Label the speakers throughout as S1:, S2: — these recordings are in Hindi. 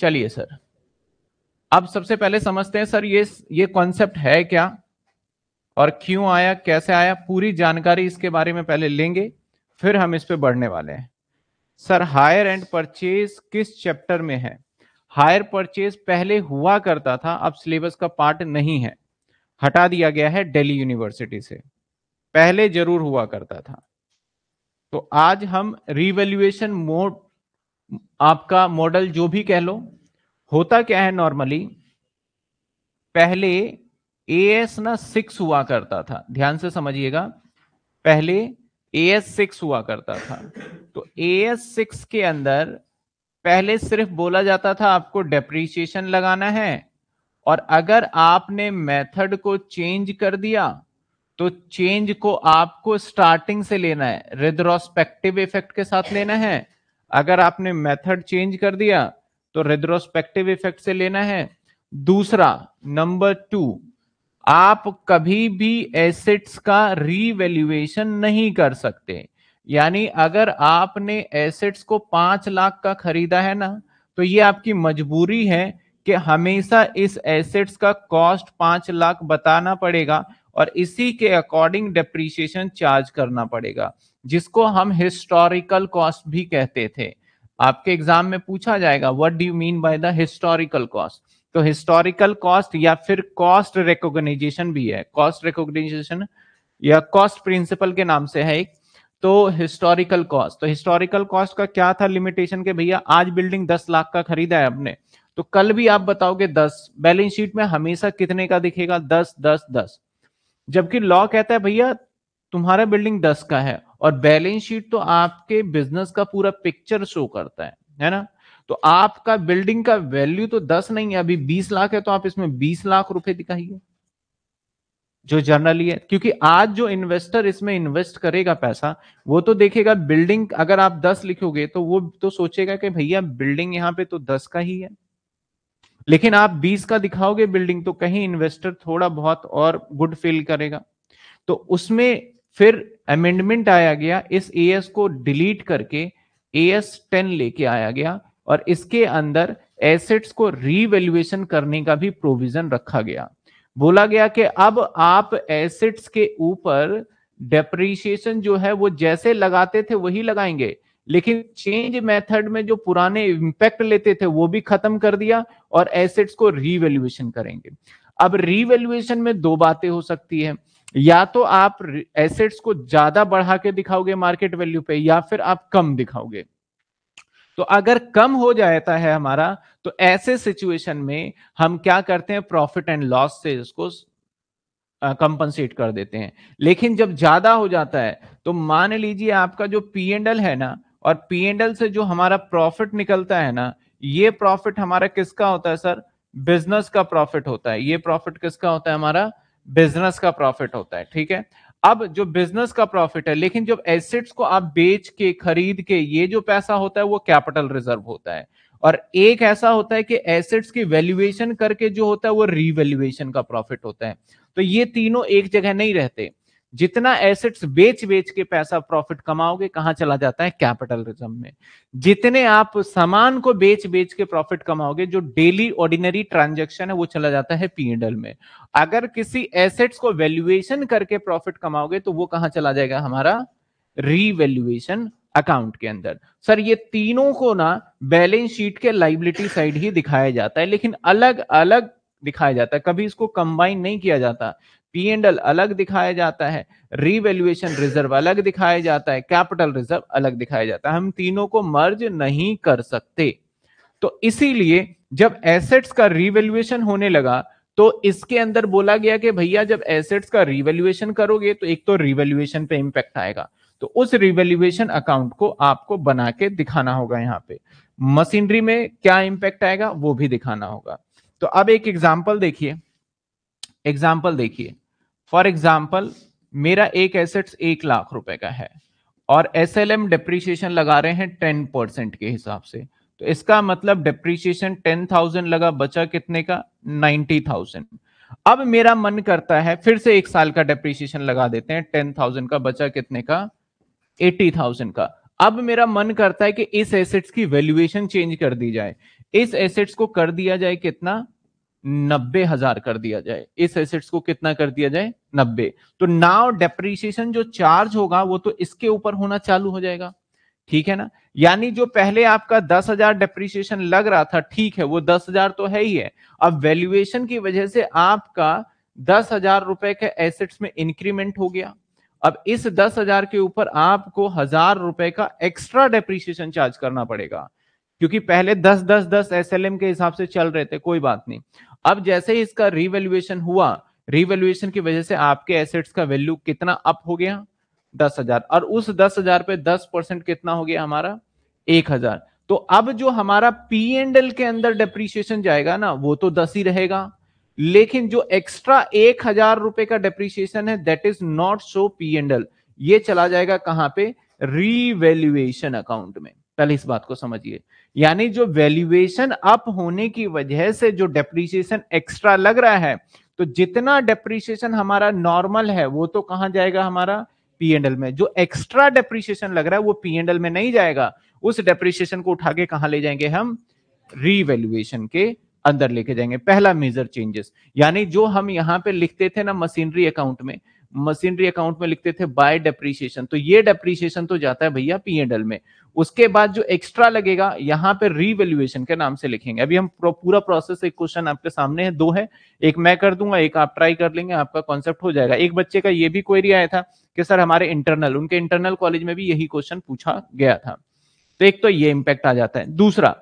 S1: चलिए सर अब सबसे पहले समझते हैं सर ये ये कॉन्सेप्ट है क्या और क्यों आया कैसे आया पूरी जानकारी इसके बारे में पहले लेंगे फिर हम इस पे बढ़ने वाले हैं सर हायर एंड परचेज किस चैप्टर में है हायर परचेज पहले हुआ करता था अब सिलेबस का पार्ट नहीं है हटा दिया गया है दिल्ली यूनिवर्सिटी से पहले जरूर हुआ करता था तो आज हम रिवेल्युएशन मोड आपका मॉडल जो भी कह लो होता क्या है नॉर्मली पहले ए एस ना सिक्स हुआ करता था ध्यान से समझिएगा पहले ए एस सिक्स हुआ करता था तो ए एस सिक्स के अंदर पहले सिर्फ बोला जाता था आपको डेप्रीशिएशन लगाना है और अगर आपने मेथड को चेंज कर दिया तो चेंज को आपको स्टार्टिंग से लेना है रिद्रोस्पेक्टिव इफेक्ट के साथ लेना है अगर आपने मेथड चेंज कर दिया तो रेड्रोस्पेक्टिव इफेक्ट से लेना है दूसरा नंबर टू आप कभी भी एसेट्स का रीवेल्युएशन नहीं कर सकते यानी अगर आपने एसेट्स को पांच लाख का खरीदा है ना तो ये आपकी मजबूरी है कि हमेशा इस एसेट्स का कॉस्ट पांच लाख बताना पड़ेगा और इसी के अकॉर्डिंग डेप्रीशिएशन चार्ज करना पड़ेगा जिसको हम हिस्टोरिकल कॉस्ट भी कहते थे आपके एग्जाम में पूछा जाएगा what do you mean by the historical cost तो हिस्टोरिकल कॉस्ट या फिर कॉस्ट रिकॉग्निशन भी है कॉस्ट रिकॉग्निशन या कॉस्ट प्रिंसिपल के नाम से है एक तो हिस्टोरिकल कॉस्ट तो हिस्टोरिकल कॉस्ट का क्या था लिमिटेशन के भैया आज बिल्डिंग दस लाख का खरीदा है आपने तो कल भी आप बताओगे दस बैलेंस शीट में हमेशा कितने का दिखेगा दस दस दस जबकि लॉ कहता है भैया तुम्हारा बिल्डिंग दस का है और बैलेंस शीट तो आपके बिजनेस का पूरा पिक्चर शो करता है है ना तो आपका बिल्डिंग का वैल्यू तो दस नहीं है अभी बीस लाख है तो आप इसमें बीस लाख रुपए दिखाइए जो जर्नली है क्योंकि आज जो इन्वेस्टर इसमें इन्वेस्ट करेगा पैसा वो तो देखेगा बिल्डिंग अगर आप दस लिखोगे तो वो तो सोचेगा कि भैया बिल्डिंग यहाँ पे तो दस का ही है लेकिन आप 20 का दिखाओगे बिल्डिंग तो कहीं इन्वेस्टर थोड़ा बहुत और गुड फील करेगा तो उसमें फिर अमेंडमेंट आया गया इस एएस को डिलीट करके एएस 10 लेके आया गया और इसके अंदर एसेट्स को रीवेल्युएशन करने का भी प्रोविजन रखा गया बोला गया कि अब आप एसेट्स के ऊपर डेप्रिशिएशन जो है वो जैसे लगाते थे वही लगाएंगे लेकिन चेंज मेथड में जो पुराने इम्पैक्ट लेते थे वो भी खत्म कर दिया और एसेट्स को रीवेल्युएशन करेंगे अब रीवेल्युएशन में दो बातें हो सकती है या तो आप एसेट्स को ज्यादा बढ़ा के दिखाओगे मार्केट वैल्यू पे या फिर आप कम दिखाओगे तो अगर कम हो जाता है हमारा तो ऐसे सिचुएशन में हम क्या करते हैं प्रॉफिट एंड लॉस से इसको कंपनसेट कर देते हैं लेकिन जब ज्यादा हो जाता है तो मान लीजिए आपका जो पी एंड एल है ना और पी एंड एल से जो हमारा प्रॉफिट निकलता है ना ये प्रॉफिट हमारा किसका होता है सर बिजनेस का प्रॉफिट होता है ये प्रॉफिट किसका होता है हमारा बिजनेस का प्रॉफिट होता है ठीक है अब जो बिजनेस का प्रॉफिट है लेकिन जब एसेट्स को आप बेच के खरीद के ये जो पैसा होता है वो कैपिटल रिजर्व होता है और एक ऐसा होता है कि एसेट्स की वैल्यूएशन करके जो होता है वो रिवेल्युएशन का प्रॉफिट होता है तो ये तीनों एक जगह नहीं रहते जितना एसेट्स बेच बेच के पैसा प्रॉफिट कमाओगे कहां चला जाता है रिजर्व में जितने आप सामान को बेच बेच के प्रॉफिट कमाओगे जो डेली ऑर्डिनरी ट्रांजैक्शन है वो चला जाता है पीएडल में अगर किसी एसेट्स को वैल्यूएशन करके प्रॉफिट कमाओगे तो वो कहां चला जाएगा हमारा रीवैल्यूएशन अकाउंट के अंदर सर ये तीनों को ना बैलेंस शीट के लाइबिलिटी साइड ही दिखाया जाता है लेकिन अलग अलग दिखाया जाता है कभी इसको कंबाइन नहीं किया जाता पी एंड एल अलग दिखाया जाता है रिवेल्युएशन रिजर्व अलग दिखाया जाता है कैपिटल रिजर्व अलग दिखाया जाता है हम तीनों को मर्ज नहीं कर सकते तो इसीलिए जब एसेट्स का रिवेल्युएशन होने लगा तो इसके अंदर बोला गया कि भैया जब एसेट्स का रिवेल्युएशन करोगे तो एक तो रिवेल्युएशन पे इंपैक्ट आएगा तो उस रिवेल्युएशन अकाउंट को आपको बना के दिखाना होगा यहाँ पे मशीनरी में क्या इंपैक्ट आएगा वो भी दिखाना होगा तो अब एक एग्जाम्पल देखिए एग्जाम्पल देखिए फॉर एग्जाम्पल मेरा एक एसेट्स एक लाख रुपए का है और एस एल एम डिप्रीशिएशन लगा रहे हैं टेन परसेंट के हिसाब से तो इसका मतलब डिप्रीशिएशन टेन थाउजेंड लगा बचा कितने का नाइन्टी थाउजेंड अब मेरा मन करता है फिर से एक साल का डिप्रीशिएशन लगा देते हैं टेन थाउजेंड का बचा कितने का एटी थाउजेंड का अब मेरा मन करता है कि इस एसेट्स की वैल्यूएशन चेंज कर दी जाए इस एसेट्स को कर दिया जाए कितना नब्बे हजार कर दिया जाए इस एसेट्स को कितना कर दिया जाए नब्बे तो नाउ डेप्रिसिएशन जो चार्ज होगा वो तो इसके ऊपर होना चालू हो जाएगा ठीक है ना यानी जो पहले आपका दस हजार डेप्रिसिएशन लग रहा था ठीक है वो दस हजार तो है ही है अब वैल्यूएशन की वजह से आपका दस हजार रुपए के एसेट्स में इंक्रीमेंट हो गया अब इस दस हजार के ऊपर आपको हजार रुपए का एक्स्ट्रा डेप्रिसिएशन चार्ज करना पड़ेगा क्योंकि पहले दस दस दस एस के हिसाब से चल रहे थे कोई बात नहीं अब जैसे ही इसका रिवेल्युएशन हुआ रिवेल्युएशन की वजह से आपके एसेट्स का वैल्यू कितना अप हो गया दस हजार और उस दस हजार पे दस परसेंट कितना हो गया हमारा एक हजार तो अब जो हमारा पी एंड एल के अंदर डेप्रीशिएशन जाएगा ना वो तो दस ही रहेगा लेकिन जो एक्स्ट्रा एक हजार रुपए का डेप्रीशिएशन है that is not show P and L ये चला जाएगा कहां पे रीवैल्यूएशन अकाउंट में पहले इस बात को समझिए यानी जो वैल्यूएशन अप होने की वजह से जो डेप्रीसिएशन एक्स्ट्रा लग रहा है तो जितना डेप्रीसिएशन हमारा नॉर्मल है वो तो कहां जाएगा हमारा पी एंड एल में जो एक्स्ट्रा डेप्रीसिएशन लग रहा है वो पी एंड एल में नहीं जाएगा उस डेप्रीसिएशन को उठा के कहा ले जाएंगे हम रीवैल्यूएशन के अंदर लेके जाएंगे पहला मेजर चेंजेस यानी जो हम यहाँ पे लिखते थे ना मशीनरी अकाउंट में मशीनरी अकाउंट में लिखते थे बाय डेप्रीसिएशन तो ये डेप्रीसिएशन तो जाता है भैया पी एंड एल में उसके बाद जो एक्स्ट्रा लगेगा यहाँ पे रीवेल्युएशन के नाम से लिखेंगे अभी हम पूरा प्रोसेस एक क्वेश्चन आपके सामने है दो है एक मैं कर दूंगा एक आप ट्राई कर लेंगे आपका कॉन्सेप्ट हो जाएगा एक बच्चे का ये भी क्वेरी आया था कि सर हमारे इंटरनल उनके इंटरनल कॉलेज में भी यही क्वेश्चन पूछा गया था तो एक तो ये इंपैक्ट आ जाता है दूसरा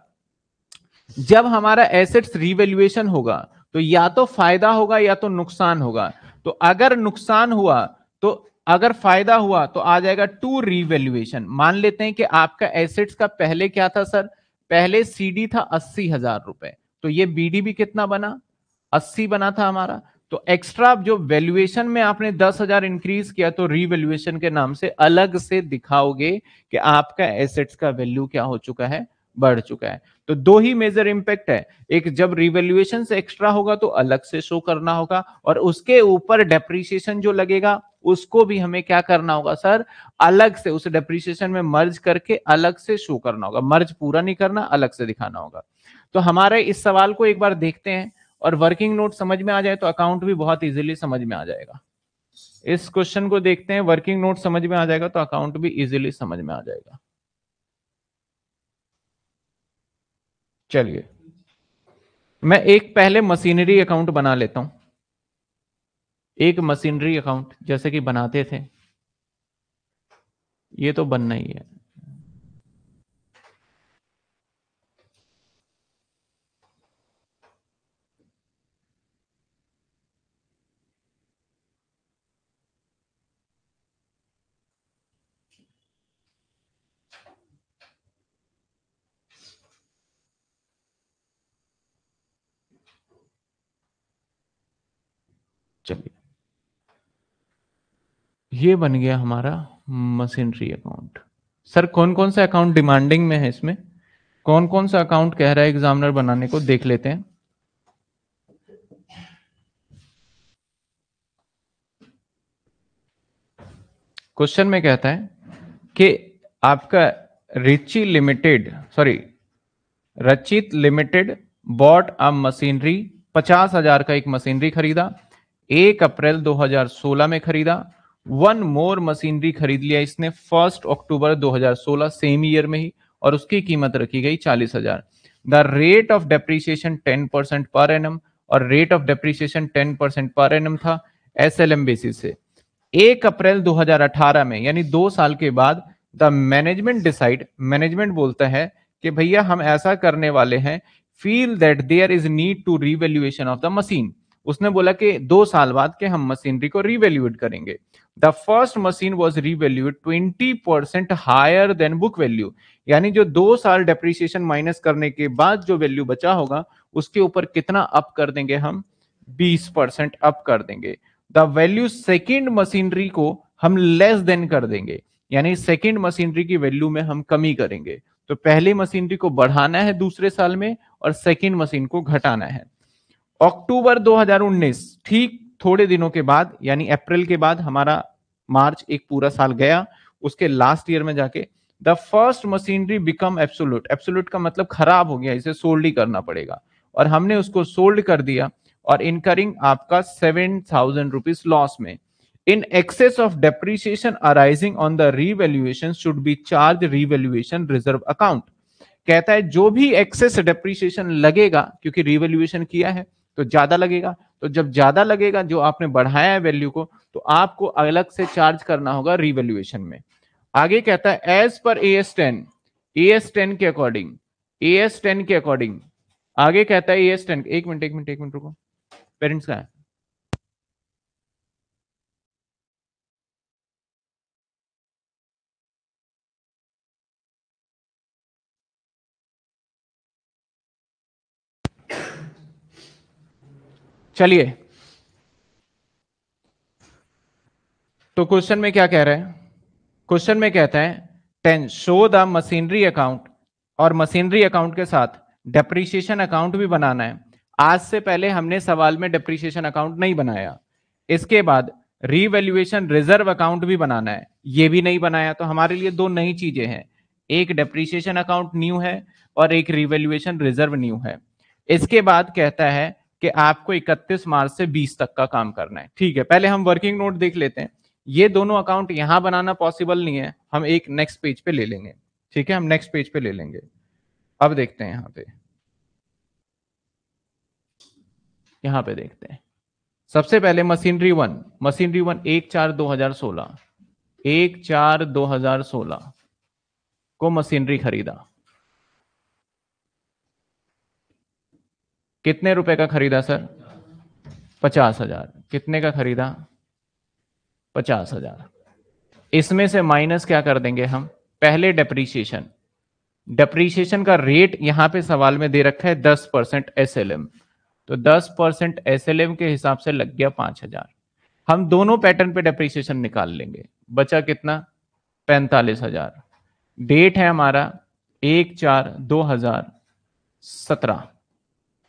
S1: जब हमारा एसेट्स रिवेल्युएशन होगा तो या तो फायदा होगा या तो नुकसान होगा तो अगर नुकसान हुआ तो अगर फायदा हुआ तो आ जाएगा टू रिवेल्युएशन मान लेते हैं कि आपका एसेट्स का पहले क्या था सर पहले सीडी था अस्सी हजार रुपए तो ये बीडी भी कितना बना अस्सी बना था हमारा तो एक्स्ट्रा जो वैल्यूएशन में आपने दस हजार इंक्रीज किया तो रिवेल्युएशन के नाम से अलग से दिखाओगे कि आपका एसेट्स का वैल्यू क्या हो चुका है बढ़ चुका है तो दो ही मेजर इंपैक्ट है एक जब रिवेल्युएशन से एक्स्ट्रा होगा तो अलग से शो करना होगा और उसके ऊपर डेप्रिसिएशन जो लगेगा उसको भी हमें क्या करना होगा सर अलग से उस डेप्रिसिएशन में मर्ज करके अलग से शो करना होगा मर्ज पूरा नहीं करना अलग से दिखाना होगा तो हमारे इस सवाल को एक बार देखते हैं और वर्किंग नोट समझ में आ जाए तो अकाउंट भी बहुत इजीली समझ में आ जाएगा इस क्वेश्चन को देखते हैं वर्किंग नोट समझ में आ जाएगा तो अकाउंट भी इजीली समझ में आ जाएगा चलिए मैं एक पहले मशीनरी अकाउंट बना लेता हूं एक मशीनरी अकाउंट जैसे कि बनाते थे ये तो बनना ही है चलिए ये बन गया हमारा मशीनरी अकाउंट सर कौन कौन सा अकाउंट डिमांडिंग में है इसमें कौन कौन सा अकाउंट कह रहा है एग्जामिनर बनाने को देख लेते हैं क्वेश्चन में कहता है कि आपका Richie limited sorry Rachit limited bought a machinery पचास हजार का एक मशीनरी खरीदा एक अप्रैल 2016 में खरीदा वन मोर मशीनरी खरीद लिया इसने फर्स्ट अक्टूबर 2016 सेम ईयर में ही और उसकी कीमत रखी गई चालीस हजार the rate of depreciation ten percent per annum और rate of depreciation ten percent per annum था एस एल एम बेसिस से एक अप्रैल 2018 में यानी दो साल के बाद द मैनेजमेंट डिसाइड मैनेजमेंट बोलता है कि भैया हम ऐसा करने वाले हैं feel that there is need to revaluation of the machine उसने बोला कि दो साल बाद के हम मशीनरी को रिवेल्यूएट करेंगे the first machine was revalue twenty percent higher than book value यानी जो दो साल डेप्रिसिएशन माइनस करने के बाद जो वैल्यू बचा होगा उसके ऊपर कितना अप कर देंगे हम 20 परसेंट अप कर देंगे द वैल्यू सेकेंड मशीनरी को हम लेस देन कर देंगे यानी सेकेंड मशीनरी की वैल्यू में हम कमी करेंगे तो पहले मशीनरी को बढ़ाना है दूसरे साल में और सेकेंड मशीन को घटाना है अक्टूबर 2019 ठीक थोड़े दिनों के बाद यानी अप्रैल के बाद हमारा मार्च एक पूरा साल गया उसके लास्ट ईयर में जाके the first machinery become absolute absolute का मतलब खराब हो गया इसे सोल्ड ही करना पड़ेगा और हमने उसको सोल्ड कर दिया और इनकरिंग आपका सेवन थाउजेंड रुपीज लॉस में in excess of depreciation arising on the revaluation should be charge revaluation reserve account कहता है जो भी एक्सेस डेप्रिसिएशन लगेगा क्योंकि रिवेल्युएशन किया है तो ज्यादा लगेगा तो जब ज्यादा लगेगा जो आपने बढ़ाया है वैल्यू को तो आपको अलग से चार्ज करना होगा रिवेल्युएशन में आगे कहता है as per A S ten A S ten के अकॉर्डिंग ए एस टेन के अकॉर्डिंग आगे कहता है ए एस टेन एक मिनट एक मिनट एक मिनट रुको पेरेंट्स का है चलिए तो क्वेश्चन में क्या कह रहे हैं क्वेश्चन में कहते हैं then show the machinery account और मशीनरी अकाउंट के साथ डेप्रीशिएशन अकाउंट भी बनाना है आज से पहले हमने सवाल में डेप्रीशिएशन अकाउंट नहीं बनाया इसके बाद रिवेल्युएशन रिजर्व अकाउंट भी बनाना है ये भी नहीं बनाया तो हमारे लिए दो नई चीजें हैं एक डेप्रीशिएशन अकाउंट न्यू है और एक रिवेल्युएशन रिजर्व न्यू है इसके बाद कहता है कि आपको 31 मार्च से 20 तक का काम करना है ठीक है पहले हम वर्किंग नोट देख लेते हैं ये दोनों अकाउंट यहां बनाना पॉसिबल नहीं है हम एक नेक्स्ट पेज पे ले लेंगे ठीक है हम नेक्स्ट पेज पे ले लेंगे अब देखते हैं यहां पे यहां पे देखते हैं सबसे पहले मशीनरी वन मशीनरी वन एक चार दो हजार सोलह एक चार दो हजार सोलह को मशीनरी खरीदा कितने रुपए का खरीदा सर पचास हजार कितने का खरीदा पचास हजार इसमें से माइनस क्या कर देंगे हम पहले डेप्रीशिएशन डेप्रीशिएशन का रेट यहां पे सवाल में दे रखा है दस परसेंट एस तो दस परसेंट एस के हिसाब से लग गया पांच हजार हम दोनों पैटर्न पे डेप्रीशिएशन निकाल लेंगे बचा कितना पैंतालीस हजार डेट है हमारा एक चार दो हजार सत्रह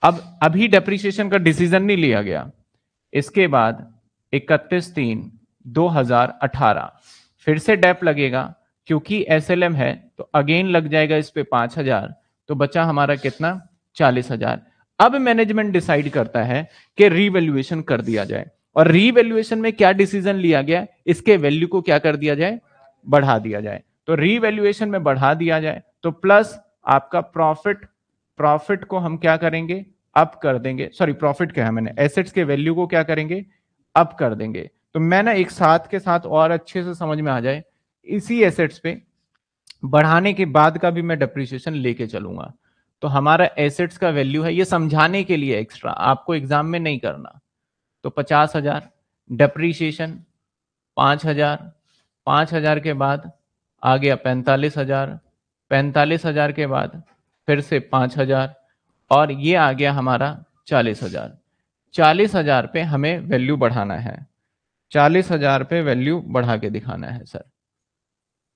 S1: अब अभी डेप्रिसिएशन का डिसीजन नहीं लिया गया इसके बाद 31 तीन 2018 फिर से डेप लगेगा क्योंकि एसएलएम है तो अगेन लग जाएगा इस पे पांच हजार तो बचा हमारा कितना चालीस हजार अब मैनेजमेंट डिसाइड करता है कि रीवेल्युएशन कर दिया जाए और रीवेल्युएशन में क्या डिसीजन लिया गया इसके वैल्यू को क्या कर दिया जाए बढ़ा दिया जाए तो रीवेल्युएशन में बढ़ा दिया जाए तो प्लस आपका प्रॉफिट प्रॉफिट को हम क्या करेंगे अप कर देंगे सॉरी प्रॉफिट क्या है मैंने एसेट्स के वैल्यू को क्या करेंगे अप कर देंगे तो मैं ना एक साथ के साथ और अच्छे से समझ में आ जाए इसी एसेट्स पे बढ़ाने के बाद का भी मैं डिप्रिशिएशन लेके चलूंगा तो हमारा एसेट्स का वैल्यू है ये समझाने के लिए एक्स्ट्रा आपको एग्जाम में नहीं करना तो पचास हजार डेप्रीशिएशन पांच हजार पांच हजार के बाद आ गया पैंतालीस हजार पैंतालीस हजार के बाद फिर से पाँच हजार और ये आ गया हमारा चालीस हजार चालीस हजार पे हमें वैल्यू बढ़ाना है चालीस हजार पे वैल्यू बढ़ा के दिखाना है सर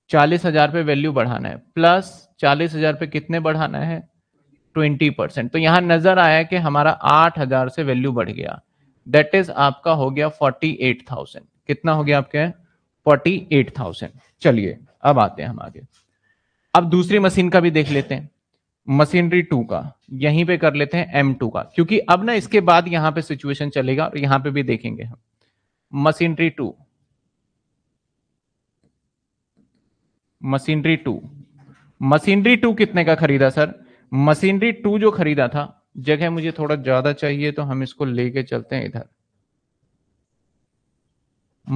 S1: चालीस हजार पे वैल्यू बढ़ाना है प्लस चालीस हजार पे कितने बढ़ाना है ट्वेंटी परसेंट तो यहाँ नजर आया कि हमारा आठ हजार से वैल्यू बढ़ गया दैट इज आपका हो गया फोर्टी एट थाउजेंड कितना हो गया आपके फोर्टी एट थाउजेंड चलिए अब आते हैं हम आगे अब दूसरी मशीन का भी देख लेते हैं मशीनरी टू का यहीं पे कर लेते हैं एम टू का क्योंकि अब ना इसके बाद यहां पे सिचुएशन चलेगा और यहां पे भी देखेंगे हम machinery to machinery to machinery to कितने का खरीदा सर मशीनरी टू जो खरीदा था जगह मुझे थोड़ा ज्यादा चाहिए तो हम इसको लेके चलते हैं इधर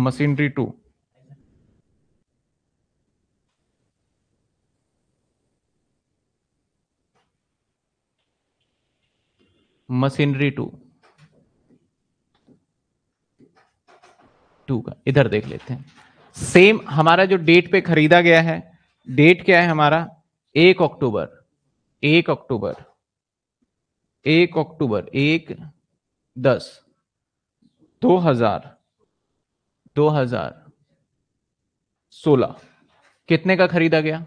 S1: machinery to machinery to to का इधर देख लेते हैं सेम हमारा जो डेट पे खरीदा गया है डेट क्या है हमारा एक अक्टूबर एक अक्टूबर एक अक्टूबर एक दस दो हजार दो हजार सोलह कितने का खरीदा गया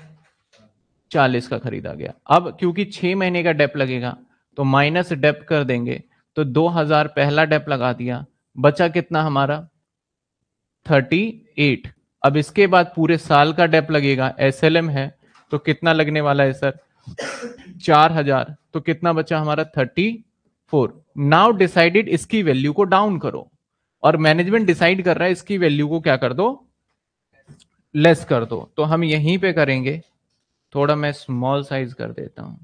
S1: चालीस का खरीदा गया अब क्योंकि छह महीने का डेप लगेगा तो माइनस डेप कर देंगे तो 2000 पहला डेप लगा दिया बचा कितना हमारा 38 अब इसके बाद पूरे साल का डेप लगेगा एसएलएम है तो कितना लगने वाला है सर 4000 तो कितना बचा हमारा 34 नाउ डिसाइडेड इसकी वैल्यू को डाउन करो और मैनेजमेंट डिसाइड कर रहा है इसकी वैल्यू को क्या कर दो लेस कर दो तो हम यहीं पे करेंगे थोड़ा मैं स्मॉल साइज कर देता हूं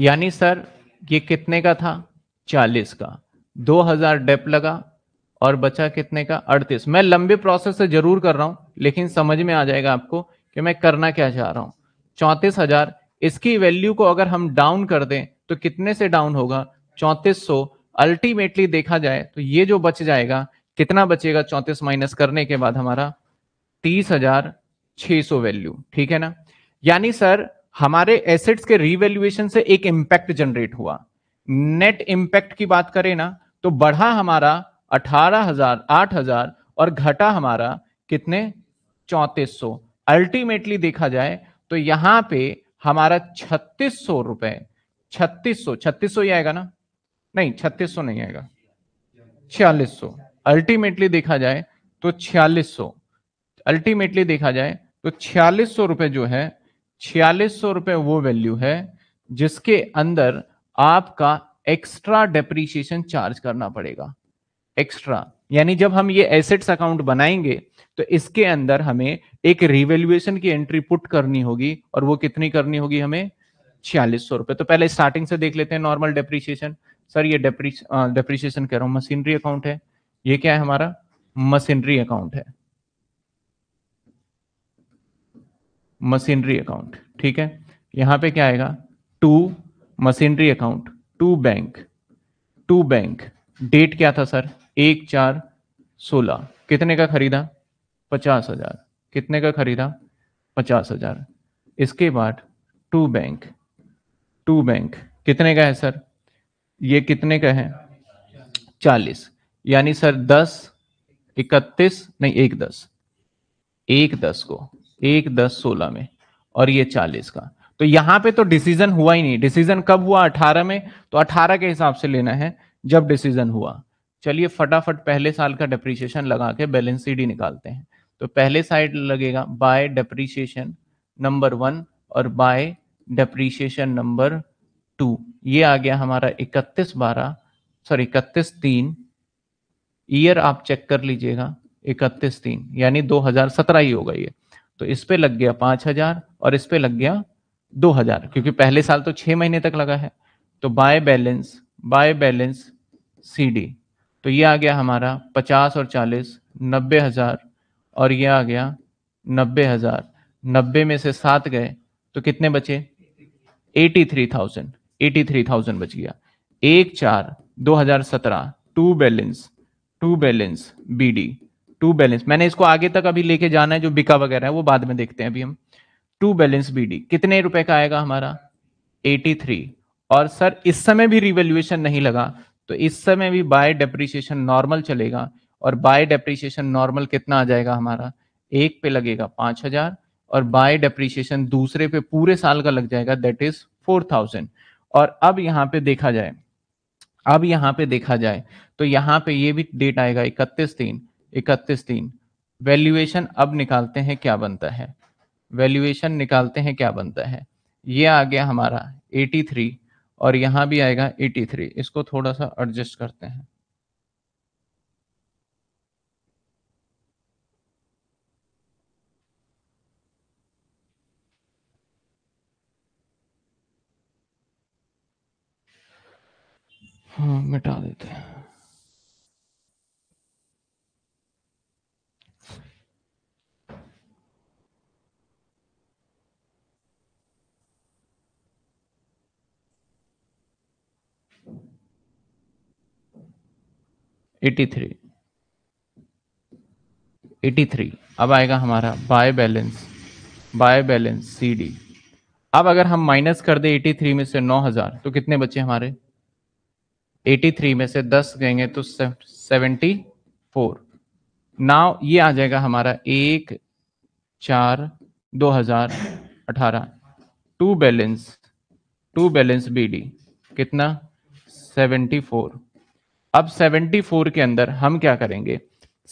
S1: यानी सर ये कितने का था चालीस का दो हजार डेप लगा और बचा कितने का अड़तीस मैं लंबे प्रोसेस से जरूर कर रहा हूं लेकिन समझ में आ जाएगा आपको कि मैं करना क्या चाह रहा हूं चौंतीस हजार इसकी वैल्यू को अगर हम डाउन कर दें तो कितने से डाउन होगा चौंतीस सौ अल्टीमेटली देखा जाए तो ये जो बच जाएगा कितना बचेगा चौंतीस माइनस करने के बाद हमारा तीस हजार सौ वैल्यू ठीक है ना यानी सर हमारे एसेट्स के रिवेल्युएशन से एक इम्पैक्ट जनरेट हुआ नेट इम्पैक्ट की बात करें ना तो बढ़ा हमारा अठारह हजार आठ हजार और घटा हमारा कितने चौतीस सौ अल्टीमेटली देखा जाए तो यहां पे हमारा छत्तीस सौ रुपए छत्तीस सौ छत्तीस सौ ही आएगा ना नहीं छत्तीस सौ नहीं आएगा छियालीस सौ अल्टीमेटली देखा जाए तो छियालीस सौ अल्टीमेटली देखा जाए तो छियालीस सौ रुपए जो है छियालीस सौ रुपए वो वैल्यू है जिसके अंदर आपका एक्स्ट्रा डेप्रीशिएशन चार्ज करना पड़ेगा एक्स्ट्रा यानी जब हम ये एसेट्स अकाउंट बनाएंगे तो इसके अंदर हमें एक रिवेल्युएशन की एंट्री पुट करनी होगी और वो कितनी करनी होगी हमें छियालीस सौ रुपए तो पहले स्टार्टिंग से देख लेते हैं नॉर्मल डेप्रीशिएशन सर ये डेप्रीशिएशन कह रहा हूं मशीनरी अकाउंट है ये क्या है हमारा मशीनरी अकाउंट है मशीनरी अकाउंट ठीक है यहां पे क्या आएगा to machinery account to bank to bank date क्या था सर एक चार सोलह कितने का खरीदा पचास हजार कितने का खरीदा पचास हजार इसके बाद टू बैंक टू बैंक कितने का है सर ये कितने का है चालीस यानी सर दस इकतीस नहीं एक दस एक दस को एक दस सोलह में और ये चालीस का तो यहां पे तो डिसीजन हुआ ही नहीं डिसीजन कब हुआ अठारह में तो अठारह के हिसाब से लेना है जब डिसीजन हुआ चलिए फटाफट पहले साल का डेप्रीशिएशन लगा के बैलेंस सीडी निकालते हैं तो पहले साइड लगेगा बाय डेप्रीशिएशन नंबर वन और बाय डेप्रीशिएशन नंबर टू ये आ गया हमारा इकतीस बारह सॉरी इकतीस तीन ईयर आप चेक कर लीजिएगा इकतीस तीन यानी 2017 ही होगा ये तो इस पे लग गया पांच हजार और इस पे लग गया दो हजार क्योंकि पहले साल तो छह महीने तक लगा है तो by balance by balance C D तो ये आ गया हमारा पचास और चालीस नब्बे हजार और ये आ गया नब्बे हजार नब्बे में से सात गए तो कितने बचे eighty three thousand eighty three thousand बच गया एक चार दो हजार सत्रह to balance to balance B D to balance मैंने इसको आगे तक अभी लेके जाना है जो बिका वगैरह है वो बाद में देखते हैं अभी हम टू बैलेंस बीडी कितने रुपए का आएगा हमारा 83 और सर इस समय भी रिवेल्युएशन नहीं लगा तो इस समय भी बाय डेप्रिसिएशन नॉर्मल चलेगा और बाय डेप्रिसिएशन नॉर्मल कितना आ जाएगा हमारा एक पे लगेगा पांच हजार और बाय डेप्रिसिएशन दूसरे पे पूरे साल का लग जाएगा दैट इज फोर थाउजेंड और अब यहाँ पे देखा जाए अब यहाँ पे देखा जाए तो यहाँ पे ये भी डेट आएगा इकतीस तीन इकतीस तीन वैल्यूएशन अब निकालते हैं क्या बनता है वैल्यूएशन निकालते हैं क्या बनता है ये आ गया हमारा 83 और यहाँ भी आएगा 83 इसको थोड़ा सा एडजस्ट करते हैं हाँ मिटा देते हैं एटी थ्री एटी थ्री अब आएगा हमारा by balance by balance C D अब अगर हम माइनस कर दे एटी थ्री में से नौ हजार तो कितने बचे हमारे एटी थ्री में से दस गएंगे तो सेवेंटी फोर नाव ये आ जाएगा हमारा एक चार दो हजार अठारह to balance to balance B D कितना सेवेंटी फोर अब 74 के अंदर हम क्या करेंगे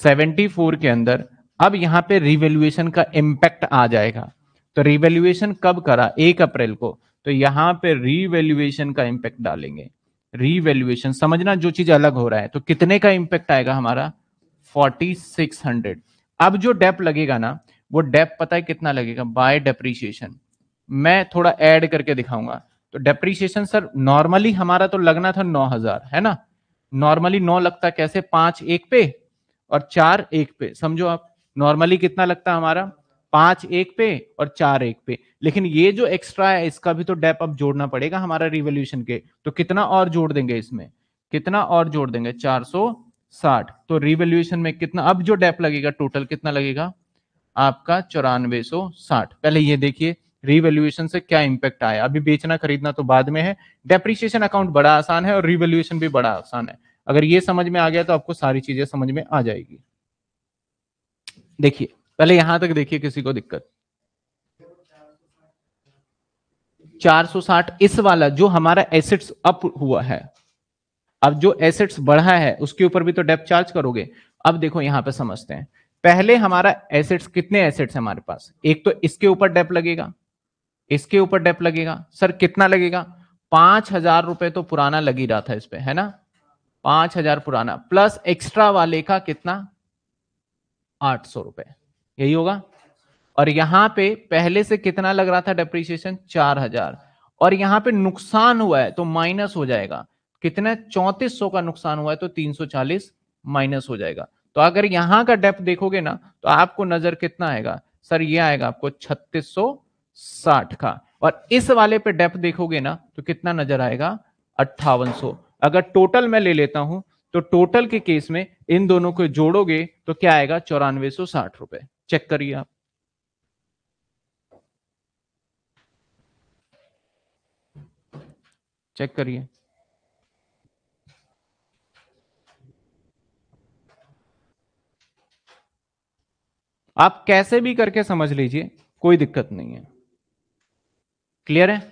S1: 74 के अंदर अब यहाँ पे रिवेल्युएशन का इंपैक्ट आ जाएगा तो रिवेल्युएशन कब करा एक अप्रैल को तो यहाँ पे रिवेल्युएशन का इम्पैक्ट डालेंगे रिवेल्युएशन समझना जो चीज अलग हो रहा है तो कितने का इंपैक्ट आएगा हमारा 4600 अब जो डेप लगेगा ना वो डेप पता है कितना लगेगा बाय डेप्रीशिएशन मैं थोड़ा एड करके दिखाऊंगा तो डेप्रीशिएशन सर नॉर्मली हमारा तो लगना था 9000 है ना नॉर्मली नौ लगता कैसे पांच एक पे और चार एक पे समझो आप नॉर्मली कितना लगता हमारा पांच एक पे और चार एक पे लेकिन ये जो एक्स्ट्रा है इसका भी तो डेप अब जोड़ना पड़ेगा हमारा रिवोल्यूशन के तो कितना और जोड़ देंगे इसमें कितना और जोड़ देंगे 460 तो रिवोल्यूशन में कितना अब जो डेप लगेगा टोटल कितना लगेगा आपका चौरानवे पहले ये देखिए रीवैल्यूएशन से क्या इंपैक्ट आया अभी बेचना खरीदना तो बाद में है डेप्रिसिएशन अकाउंट बड़ा आसान है और रिवेल्यूएशन भी बड़ा आसान है अगर ये समझ में आ गया तो आपको सारी चीजें समझ में आ जाएगी देखिए पहले यहां तक देखिए किसी को दिक्कत 460 इस वाला जो हमारा एसेट्स अप हुआ है अब जो एसेट्स बढ़ा है उसके ऊपर भी तो डेप चार्ज करोगे अब देखो यहां पर समझते हैं पहले हमारा एसेट्स कितने एसेट्स हमारे पास एक तो इसके ऊपर डेप लगेगा इसके ऊपर डेप लगेगा सर कितना लगेगा पांच हजार रुपए तो पुराना लग ही रहा था इस पे है ना पांच हजार पुराना प्लस एक्स्ट्रा वाले का कितना आठ सौ रुपए यही होगा और यहां पे पहले से कितना लग रहा था डेप्रिसिएशन चार हजार और यहां पे नुकसान हुआ है तो माइनस हो जाएगा कितना चौंतीस सौ का नुकसान हुआ है तो तीन सौ चालीस माइनस हो जाएगा तो अगर यहां का डेप देखोगे ना तो आपको नजर कितना आएगा सर ये आएगा आपको छत्तीस सौ साठ का और इस वाले पे डेप्थ देखोगे ना तो कितना नजर आएगा अट्ठावन अगर टोटल मैं ले लेता हूं तो टोटल के केस में इन दोनों को जोड़ोगे तो क्या आएगा चौरानवे सो साठ रुपए चेक करिए आप चेक करिए आप कैसे भी करके समझ लीजिए कोई दिक्कत नहीं है क्लियर है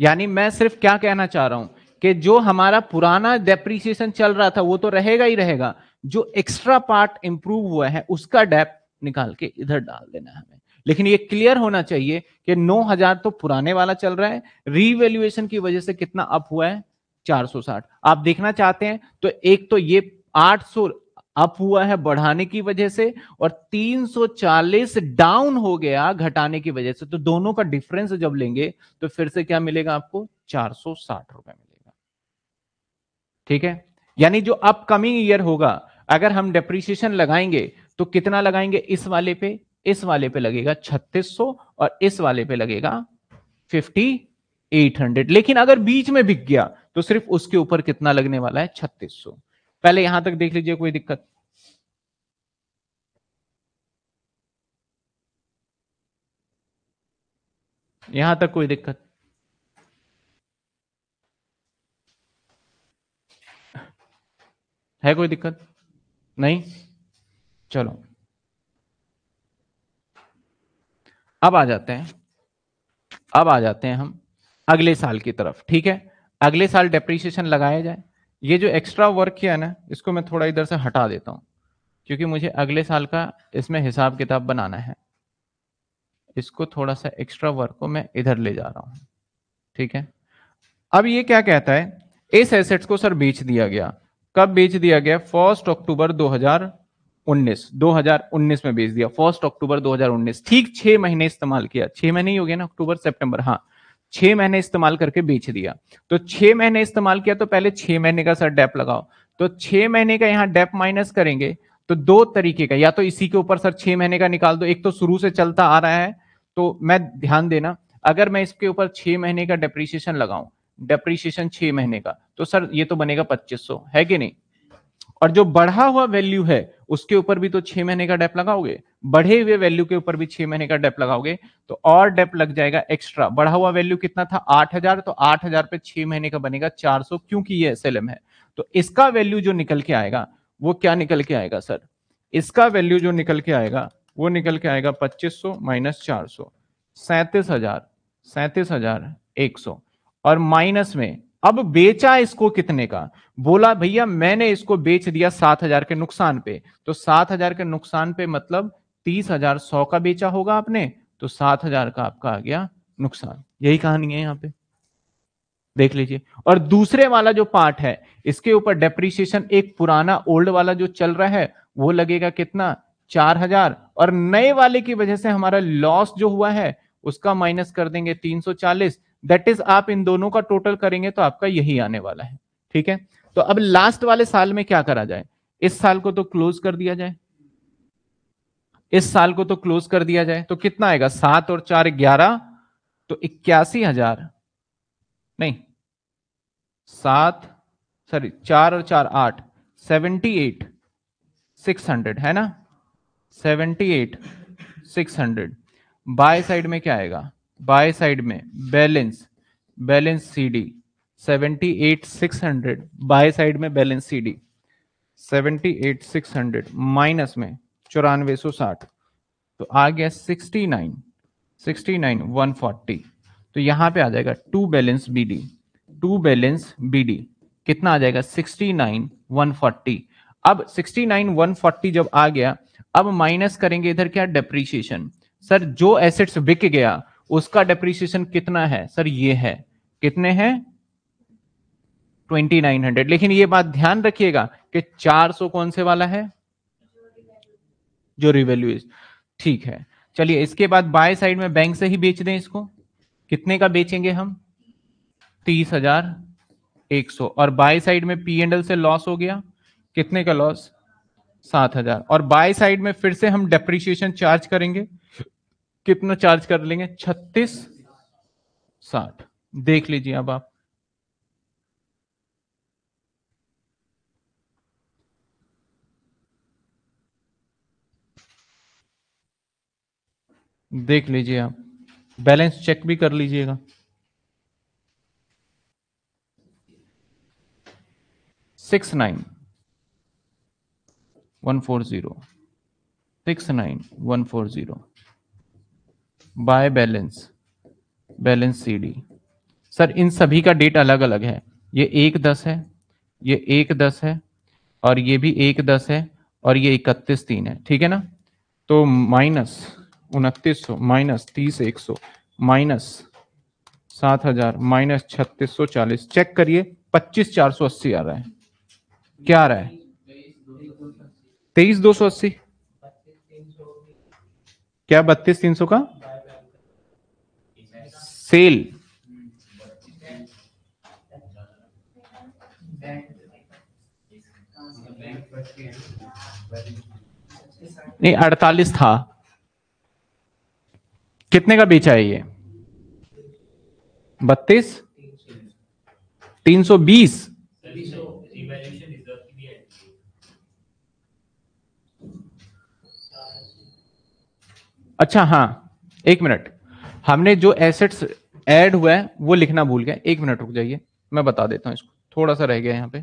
S1: यानी मैं सिर्फ क्या कहना चाह रहा हूं कि जो हमारा पुराना डेप्रीसिएशन चल रहा था वो तो रहेगा ही रहेगा जो एक्स्ट्रा पार्ट इंप्रूव हुआ है उसका डेप निकाल के इधर डाल देना है हमें लेकिन ये क्लियर होना चाहिए कि 9000 तो पुराने वाला चल रहा है रीवेल्युएशन की वजह से कितना अप हुआ है 460 आप देखना चाहते हैं तो एक तो ये 800 अप हुआ है बढ़ाने की वजह से और 340 डाउन हो गया घटाने की वजह से तो दोनों का डिफरेंस जब लेंगे तो फिर से क्या मिलेगा आपको चार रुपए मिलेगा ठीक है यानी जो अपकमिंग ईयर होगा अगर हम डेप्रिसिएशन लगाएंगे तो कितना लगाएंगे इस वाले पे इस वाले पे लगेगा 3600 और इस वाले पे लगेगा 5800 लेकिन अगर बीच में बिक गया तो सिर्फ उसके ऊपर कितना लगने वाला है 3600 पहले यहां तक देख लीजिए कोई दिक्कत यहां तक कोई दिक्कत है कोई दिक्कत नहीं चलो अब आ जाते हैं अब आ जाते हैं हम अगले साल की तरफ ठीक है अगले साल डेप्रिसिएशन लगाया जाए ये जो एक्स्ट्रा वर्क किया ना इसको मैं थोड़ा इधर से हटा देता हूँ क्योंकि मुझे अगले साल का इसमें हिसाब किताब बनाना है इसको थोड़ा सा एक्स्ट्रा वर्क को मैं इधर ले जा रहा हूँ ठीक है अब ये क्या कहता है इस एसेट्स को सर बेच दिया गया कब बेच दिया गया फर्स्ट अक्टूबर 2019 2019 में बेच दिया फर्स्ट अक्टूबर 2019 ठीक छह महीने इस्तेमाल किया छह महीने ही हो गया ना अक्टूबर सेप्टेम्बर हाँ छह महीने इस्तेमाल करके बेच दिया तो छह महीने इस्तेमाल किया तो पहले छह महीने का सर डेप लगाओ तो छह महीने का यहाँ डेप माइनस करेंगे तो दो तरीके का या तो इसी के ऊपर सर छह महीने का निकाल दो एक तो शुरू से चलता आ रहा है तो मैं ध्यान देना अगर मैं इसके ऊपर छह महीने का डेप्रिसिएशन लगाऊं डेप्रिसिएशन छह महीने का तो सर ये तो बनेगा पच्चीस है कि नहीं और जो बढ़ा हुआ वैल्यू है उसके ऊपर भी तो छह महीने का डेप लगाओगे बढ़े हुए वैल्यू के ऊपर भी छह महीने का डेप लगाओगे तो और डेप लग जाएगा एक्स्ट्रा बढ़ा हुआ वैल्यू कितना था आठ हजार तो आठ हजार पे छह महीने का बनेगा चार सौ क्योंकि ये एसएलएम है तो इसका वैल्यू जो निकल के आएगा वो क्या निकल के आएगा सर इसका वैल्यू जो निकल के आएगा वो निकल के आएगा पच्चीस सौ माइनस चार सौ सैंतीस हजार सैंतीस हजार एक सौ और माइनस में अब बेचा इसको कितने का बोला भैया मैंने इसको बेच दिया सात हजार के नुकसान पे तो सात हजार के नुकसान पे मतलब तीस हजार सौ का बेचा होगा आपने तो सात हजार का आपका आ गया नुकसान यही कहानी है यहाँ पे देख लीजिए और दूसरे वाला जो पार्ट है इसके ऊपर डेप्रिसिएशन एक पुराना ओल्ड वाला जो चल रहा है वो लगेगा कितना चार हजार और नए वाले की वजह से हमारा लॉस जो हुआ है उसका माइनस कर देंगे तीन सौ चालीस दैट इज आप इन दोनों का टोटल करेंगे तो आपका यही आने वाला है ठीक है तो अब लास्ट वाले साल में क्या करा जाए इस साल को तो क्लोज कर दिया जाए इस साल को तो क्लोज कर दिया जाए तो कितना आएगा सात और चार ग्यारह तो इक्यासी हजार नहीं सात सॉरी चार और चार आठ सेवेंटी एट सिक्स हंड्रेड है ना seventy eight six hundred by side में क्या आएगा बाय साइड में balance balance C D seventy eight six hundred by side में balance C D seventy eight six hundred minus में चौरानवे सौ साठ तो आ गया sixty nine sixty nine one forty तो यहां पे आ जाएगा to balance B D to balance B D कितना आ जाएगा सिक्सटी नाइन वन फोर्टी अब सिक्सटी नाइन वन फोर्टी जब आ गया अब माइनस करेंगे इधर क्या डेप्रीशिएशन सर जो एसेट्स बिक गया उसका डेप्रीसिएशन कितना है सर ये है कितने हैं 2900 लेकिन ये बात ध्यान रखिएगा कि 400 कौन से वाला है जो रिवेल्यूज ठीक है चलिए इसके बाद बाय साइड में बैंक से ही बेच दें इसको कितने का बेचेंगे हम तीस हजार एक सौ और बाय साइड में पी एंड एल से लॉस हो गया कितने का लॉस सात हजार और बाय साइड में फिर से हम डेप्रीशिएशन चार्ज करेंगे कितना चार्ज कर लेंगे छत्तीस साठ देख लीजिए अब आप देख लीजिए आप बैलेंस चेक भी कर लीजिएगा six nine one four zero six nine one four zero by balance balance C D sir इन सभी का डेट अलग अलग है ये एक दस है ये एक दस है और ये भी एक दस है और ये इकतीस तीन है ठीक है ना तो माइनस उनतीस सौ माइनस तीस एक सौ माइनस सात हजार माइनस छत्तीस सौ चालीस चेक करिए पच्चीस चार सौ अस्सी आ रहा है क्या आ रहा है तेईस दो सौ अस्सी क्या बत्तीस तीन सौ का सेल नहीं अड़तालीस था कितने का बेचा है ये बत्तीस तीन सौ बीस अच्छा हाँ एक मिनट हमने जो एसेट्स ऐड हुआ है वो लिखना भूल गया एक मिनट रुक जाइए मैं बता देता हूं इसको थोड़ा सा रह गया यहां पे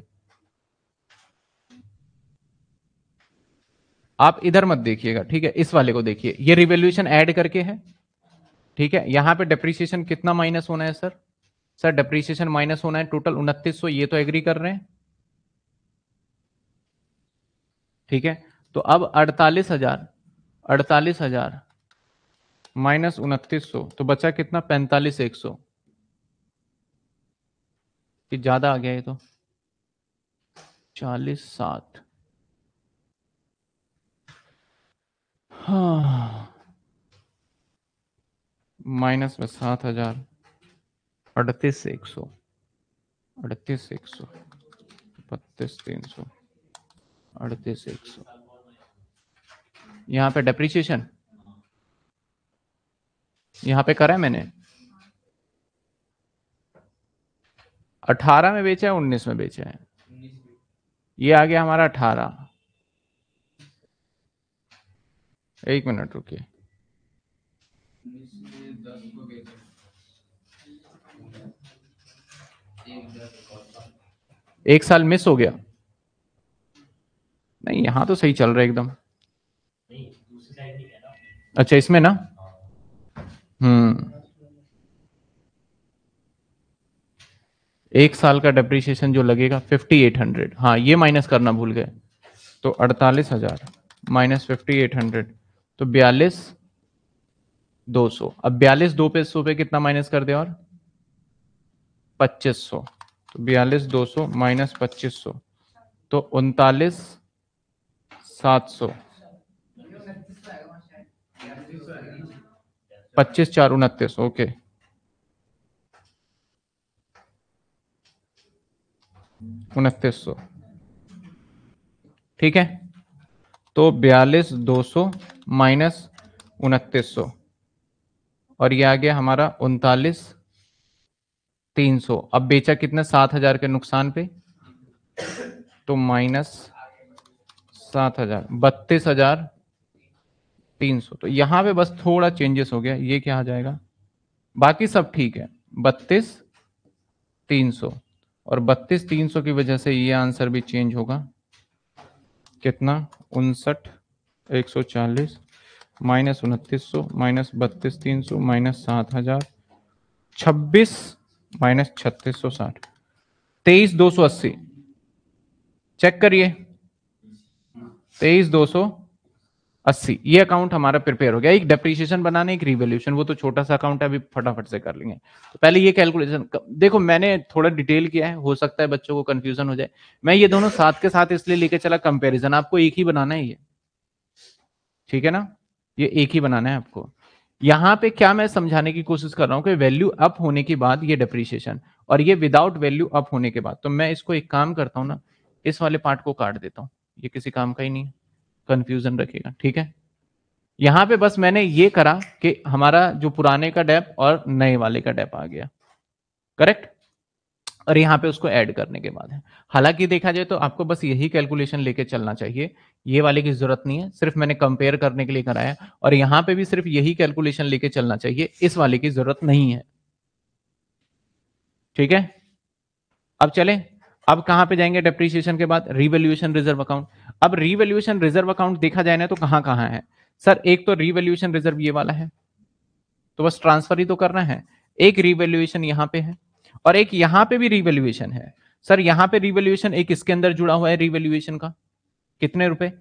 S1: आप इधर मत देखिएगा ठीक है इस वाले को देखिए ये रिवेल्यूशन ऐड करके है ठीक है यहां पे डेप्रिसिएशन कितना माइनस होना है सर सर डेप्रिसिएशन माइनस होना है टोटल उनतीस ये तो एग्री कर रहे हैं ठीक है तो अब अड़तालीस हजार अड़तालीस हजार माइनस उनतीस सौ तो बचा कितना पैंतालीस एक सौ ज्यादा आ गया ये तो चालीस सात हाँ। माइनस में सात हजार अड़तीस एक सौ अड़तीस एक सौ बत्तीस तीन सौ अड़तीस एक सौ यहाँ पे डेप्रिसिएशन यहां पे करा है मैंने अठारह में बेचा है उन्नीस में बेचा है ये आ गया हमारा अठारह एक मिनट रुकिए एक साल मिस हो गया नहीं यहां तो सही चल रहा है एकदम अच्छा इसमें ना हम्म एक साल का डेप्रीशिएशन जो लगेगा फिफ्टी एट हंड्रेड हाँ ये माइनस करना भूल गए तो अड़तालीस हजार माइनस फिफ्टी एट हंड्रेड तो बयालीस दो सौ अब बयालीस दो पे सौ पे कितना माइनस कर दे और पच्चीस सौ तो बयालीस दो सौ माइनस पच्चीस सौ तो उनतालीस सात सौ पच्चीस चार उनतीस ओके उनतीस सौ ठीक है तो बयालीस दो सौ माइनस उनतीस सौ और ये आ गया हमारा उनतालीस तीन सौ अब बेचा कितना सात हजार के नुकसान पे तो माइनस सात हजार बत्तीस हजार तीन सौ तो यहां पे बस थोड़ा चेंजेस हो गया ये क्या आ जाएगा बाकी सब ठीक है बत्तीस तीन सौ और बत्तीस तीन सौ की वजह से ये आंसर भी चेंज होगा कितना उनसठ एक सौ चालीस माइनस उनतीस सौ माइनस बत्तीस तीन सौ माइनस सात हजार छब्बीस माइनस छत्तीस सौ साठ तेईस दो सौ अस्सी चेक करिए तेईस दो सौ अस्सी ये अकाउंट हमारा प्रिपेयर हो गया एक डेप्रीशिएशन बनाने एक रिवोल्यूशन वो तो छोटा सा अकाउंट है अभी फटाफट से कर लेंगे तो पहले ये कैलकुलेशन देखो मैंने थोड़ा डिटेल किया है हो सकता है बच्चों को कंफ्यूजन हो जाए मैं ये दोनों साथ के साथ इसलिए लेके चला कंपेरिजन आपको एक ही बनाना है ये ठीक है ना ये एक ही बनाना है आपको यहाँ पे क्या मैं समझाने की कोशिश कर रहा हूँ कि वैल्यू अप होने के बाद ये डेप्रीशिएशन और ये विदाउट वैल्यू अप होने के बाद तो मैं इसको एक काम करता हूँ ना इस वाले पार्ट को काट देता हूँ ये किसी काम का ही नहीं है कंफ्यूजन रखेगा ठीक है यहां पे बस मैंने ये करा कि हमारा जो पुराने का डेप और नए वाले का डेप आ गया करेक्ट और यहां पे उसको ऐड करने के बाद है हालांकि देखा जाए तो आपको बस यही कैलकुलेशन लेके चलना चाहिए ये वाले की जरूरत नहीं है सिर्फ मैंने कंपेयर करने के लिए कराया और यहां पे भी सिर्फ यही कैलकुलेशन लेके चलना चाहिए इस वाले की जरूरत नहीं है ठीक है अब चले अब कहां पे जाएंगे डेप्रिसिएशन के बाद रिवेल्यूशन रिजर्व अकाउंट अब रिवेल्यूशन रिजर्व अकाउंट देखा जाए ना तो कहां कहां है सर एक तो रिवेल्यूशन रिजर्व ये वाला है तो बस ट्रांसफर ही तो करना है एक रिवेल्यूएशन यहां पे है और एक यहां पे भी रिवेल्यूएशन है सर यहां पे रिवेल्यूएशन एक इसके अंदर जुड़ा हुआ है रिवेल्यूएशन का कितने रुपए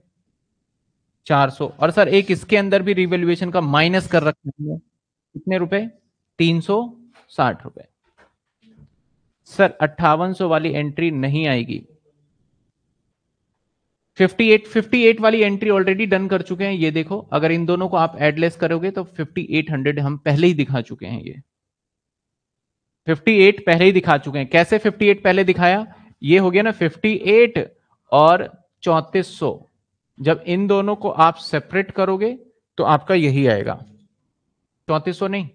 S1: 400 और सर एक इसके अंदर भी रिवेल्युएशन का माइनस कर रखा है कितने रुपए साठ रुपए सर अट्ठावन वाली एंट्री नहीं आएगी 58 58 वाली एंट्री ऑलरेडी डन कर चुके हैं ये देखो अगर इन दोनों को आप एडलेस करोगे तो 5800 हम पहले ही दिखा चुके हैं ये 58 पहले ही दिखा चुके हैं कैसे 58 पहले दिखाया ये हो गया ना 58 और 3400 जब इन दोनों को आप सेपरेट करोगे तो आपका यही आएगा 3400 नहीं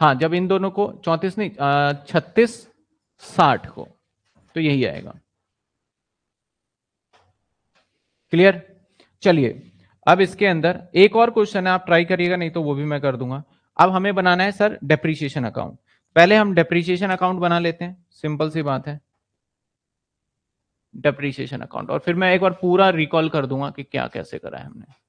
S1: हाँ जब इन दोनों को 34 नहीं छत्तीस साठ को तो यही आएगा क्लियर चलिए अब इसके अंदर एक और क्वेश्चन है आप ट्राई करिएगा नहीं तो वो भी मैं कर दूंगा अब हमें बनाना है सर डेप्रीशिएशन अकाउंट पहले हम डेप्रीशिएशन अकाउंट बना लेते हैं सिंपल सी बात है डेप्रीशिएशन अकाउंट और फिर मैं एक बार पूरा रिकॉल कर दूंगा कि क्या कैसे करा है हमने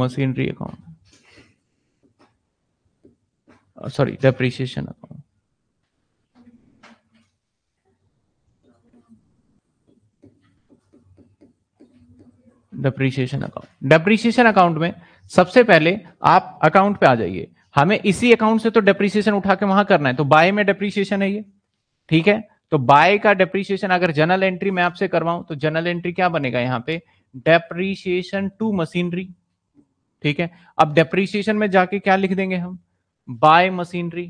S1: machinery account sorry depreciation account depreciation account depreciation account में सबसे पहले आप अकाउंट पे आ जाइए हमें इसी अकाउंट से तो डेप्रिसिएशन उठा के वहां करना है तो बाय में डेप्रिसिएशन है ये ठीक है तो बाय का डेप्रिसिएशन अगर जनरल एंट्री मैं आपसे करवाऊं तो जनरल एंट्री क्या बनेगा यहां पे डेप्रीशिएशन टू मशीनरी ठीक है अब डेप्रीशिएशन में जाके क्या लिख देंगे हम बाय मशीनरी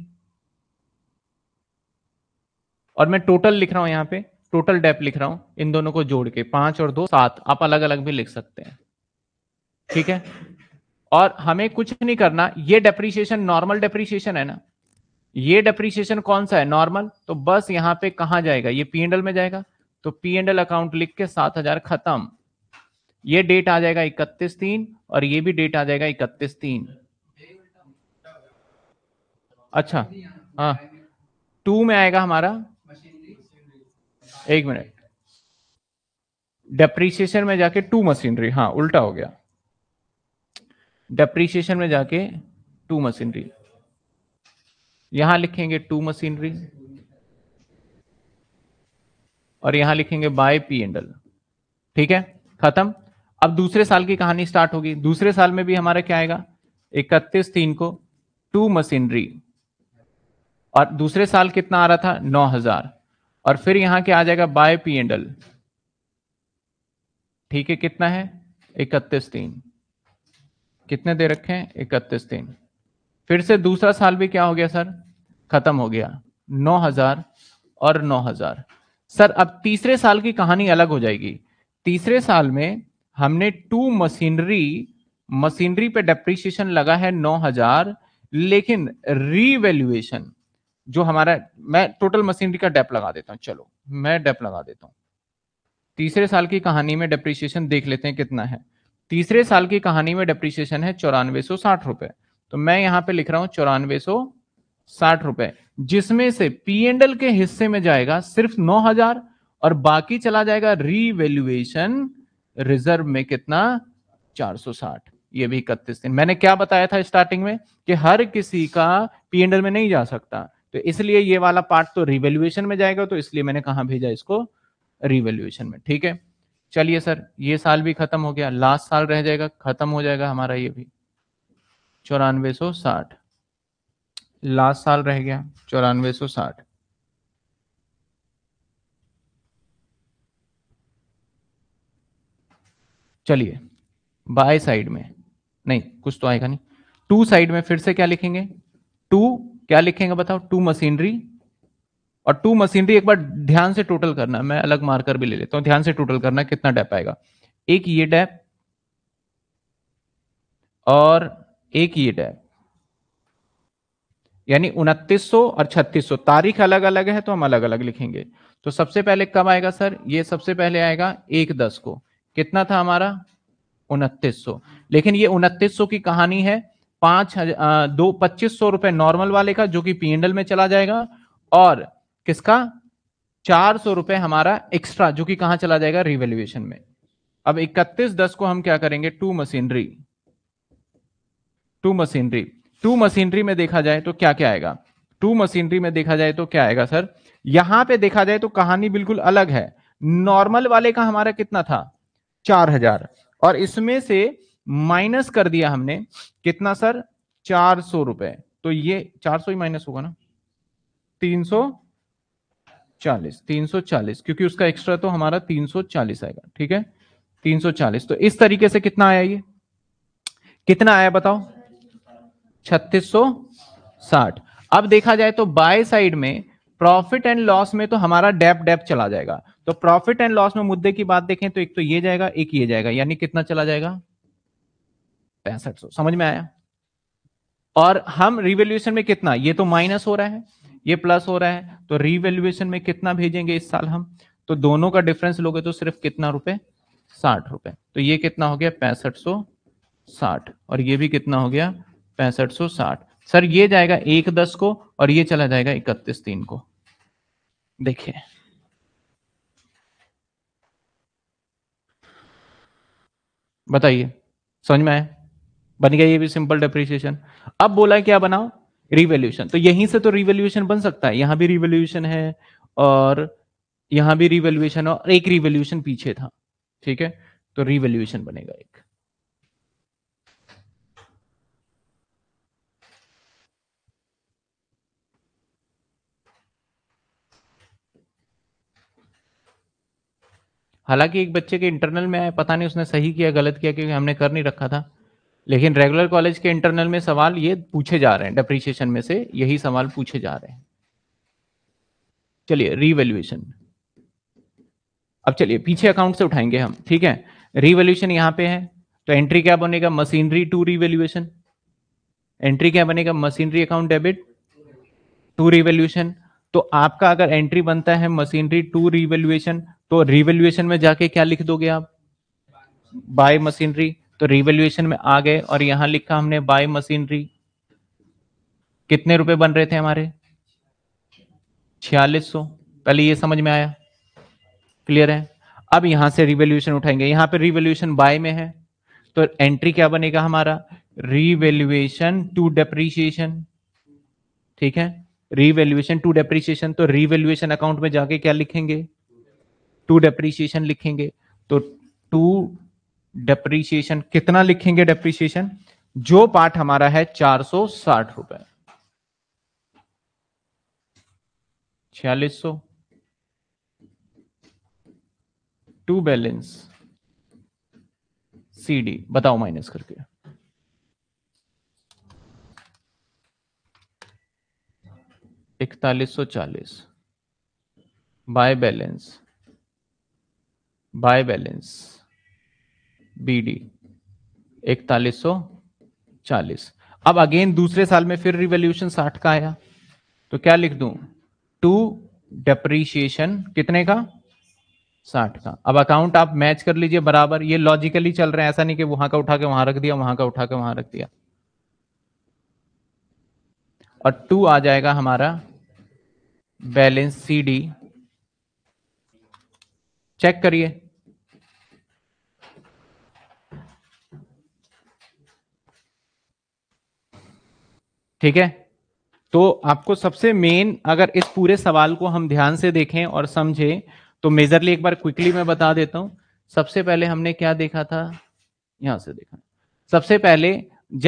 S1: और मैं टोटल लिख रहा हूं यहां पे टोटल डेप लिख रहा हूं इन दोनों को जोड़ के पांच और दो सात आप अलग अलग भी लिख सकते हैं ठीक है और हमें कुछ नहीं करना ये डेप्रीशिएशन नॉर्मल डेप्रीशिएशन है ना ये डेप्रीशिएशन कौन सा है नॉर्मल तो बस यहां पे कहा जाएगा ये पी एंडल में जाएगा तो पी एंडल अकाउंट लिख के सात हजार खत्म ये डेट आ जाएगा इकतीस तीन और ये भी डेट आ जाएगा इकतीस तीन अच्छा हाँ टू में आएगा हमारा एक मिनट डेप्रीसिएशन में जाके टू मशीनरी हाँ उल्टा हो गया डेप्रीसिएशन में जाके टू मशीनरी यहां लिखेंगे टू मशीनरी और यहां लिखेंगे बाय पी एंडल ठीक है खत्म अब दूसरे साल की कहानी स्टार्ट होगी दूसरे साल में भी हमारा क्या आएगा इकतीस तीन को टू मशीनरी और दूसरे साल कितना आ रहा था नौ हजार और फिर यहां के आ जाएगा बाय पी एंडल ठीक है कितना है इकतीस तीन कितने दे रखे हैं इकतीस तीन फिर से दूसरा साल भी क्या हो गया सर खत्म हो गया नौ हजार और नौ हजार सर अब तीसरे साल की कहानी अलग हो जाएगी तीसरे साल में हमने टू मशीनरी मशीनरी पे डेप्रिसिएशन लगा है नौ हजार लेकिन रीवेल्युएशन जो हमारा मैं टोटल मशीनरी का डेप लगा देता हूं चलो मैं डेप लगा देता हूँ तीसरे साल की कहानी में डेप्रिसिएशन देख लेते हैं कितना है तीसरे साल की कहानी में डेप्रिसिएशन है चौरानवे सौ साठ रुपए तो मैं यहां पे लिख रहा हूं चौरानवे सौ साठ रुपए जिसमें से पी एंड एल के हिस्से में जाएगा सिर्फ नौ हजार और बाकी चला जाएगा रीवेल्युएशन रिजर्व में कितना 460 ये भी इकतीस दिन मैंने क्या बताया था स्टार्टिंग में कि हर किसी का पी एंडल में नहीं जा सकता तो इसलिए ये वाला पार्ट तो रिवेल्यूएशन में जाएगा तो इसलिए मैंने कहा भेजा इसको रिवेल्युएशन में ठीक है चलिए सर ये साल भी खत्म हो गया लास्ट साल रह जाएगा खत्म हो जाएगा हमारा ये भी चौरानवे साठ लास्ट साल रह गया चौरानवे सौ साठ चलिए बाय साइड में नहीं कुछ तो आएगा नहीं टू साइड में फिर से क्या लिखेंगे टू क्या लिखेंगे बताओ टू मशीनरी और टू मशीनरी एक बार ध्यान से टोटल करना मैं अलग मार्कर भी ले लेता हूं ध्यान से टोटल करना कितना डैप आएगा एक ये डैप और एक ये डैप यानी उनतीस और 3600 तारीख अलग अलग है तो हम अलग अलग लिखेंगे तो सबसे पहले कब आएगा सर ये सबसे पहले आएगा एक दस को कितना था हमारा उनतीस लेकिन ये उनतीस की कहानी है पांच दो पच्चीस सौ रुपए नॉर्मल वाले का जो कि एंडल में चला जाएगा और किसका चार सौ रुपए हमारा एक्स्ट्रा जो कि कहां चला जाएगा रिवेल्युएशन में अब इकतीस दस को हम क्या करेंगे to machinery to machinery to machinery में देखा जाए तो क्या क्या आएगा टू मशीनरी में देखा जाए तो क्या आएगा सर यहां पे देखा जाए तो कहानी बिल्कुल अलग है नॉर्मल वाले का हमारा कितना था चार हजार और इसमें से माइनस कर दिया हमने कितना सर चार सौ रुपए तो ये चार सौ ही माइनस होगा ना तीन सौ चालीस तीन सौ चालीस क्योंकि उसका एक्स्ट्रा तो हमारा तीन सौ चालीस आएगा ठीक है तीन सौ चालीस तो इस तरीके से कितना आया ये कितना आया बताओ छत्तीस सौ साठ अब देखा जाए तो बाय साइड में प्रॉफिट एंड लॉस में तो हमारा डेप डेप चला जाएगा तो प्रॉफिट एंड लॉस में मुद्दे की बात देखें तो एक तो ये जाएगा एक ये जाएगा यानी कितना चला जाएगा पैंसठ सौ समझ में आया और हम रिवेल्यूएशन में कितना ये तो माइनस हो रहा है ये प्लस हो रहा है तो रिवेल्युएशन में कितना भेजेंगे इस साल हम तो दोनों का डिफरेंस लोगे तो सिर्फ कितना रुपए साठ रुपए तो ये कितना हो गया पैंसठ सौ साठ और ये भी कितना हो गया पैंसठ सौ साठ सर ये जाएगा एक दस को और ये चला जाएगा इकतीस तीन को देखिए बताइए समझ में आया बन गया ये भी सिंपल डेप्रिसिएशन अब बोला है क्या बनाओ रिवेल्यूशन तो यहीं से तो रिवेल्यूशन बन सकता है यहां भी रिवेल्यूशन है और यहां भी रिवेल्यूशन और एक रिवेल्यूशन पीछे था ठीक है तो रिवेल्यूशन बनेगा एक हालांकि एक बच्चे के इंटरनल में आए पता नहीं उसने सही किया गलत किया क्योंकि हमने कर नहीं रखा था लेकिन रेगुलर कॉलेज के इंटरनल में सवाल ये पूछे जा रहे हैं डिप्रिशिएशन में से यही सवाल पूछे जा रहे हैं चलिए रिवेल्यूएशन अब चलिए पीछे अकाउंट से उठाएंगे हम ठीक है रिवेल्यूशन यहां पे है तो एंट्री क्या बनेगा मशीनरी टू रिवेल्यूएशन एंट्री क्या बनेगा machinery account debit to revaluation तो आपका अगर एंट्री बनता है मशीनरी टू रिवेल्युएशन तो रिवेल्युएशन में जाके क्या लिख दोगे आप बाय मशीनरी तो रिवेल्युएशन में आ गए और यहां लिखा हमने बाय मशीनरी कितने रुपए बन रहे थे हमारे छियालीस सौ पहले ये समझ में आया क्लियर है अब यहां से रिवेल्यूशन उठाएंगे यहां पर रिवेल्यूशन बाय में है तो एंट्री क्या बनेगा हमारा रिवेल्युएशन टू डेप्रीशिएशन ठीक है रीवैल्यूएशन टू डेप्रीशिएशन तो रीवैल्यूएशन अकाउंट में जाके क्या लिखेंगे टू डेप्रीशिएशन लिखेंगे तो टू डेप्रीशिएशन कितना लिखेंगे डेप्रीशिएशन जो पार्ट हमारा है चार सौ साठ रुपए छियालीस सौ टू बैलेंस सीडी बताओ माइनस करके इकतालीस सौ चालीस by balance by balance B D इकतालीस सौ चालीस अब अगेन दूसरे साल में फिर रिवोल्यूशन साठ का आया तो क्या लिख दूं टू डेप्रीशिएशन कितने का साठ का अब अकाउंट आप मैच कर लीजिए बराबर ये लॉजिकली चल रहे हैं ऐसा नहीं कि वहां का उठा के वहां रख दिया वहां का उठा के वहां रख दिया और टू आ जाएगा हमारा बैलेंस सी डी चेक करिए ठीक है तो आपको सबसे मेन अगर इस पूरे सवाल को हम ध्यान से देखें और समझें तो मेजरली एक बार क्विकली मैं बता देता हूं सबसे पहले हमने क्या देखा था यहां से देखा सबसे पहले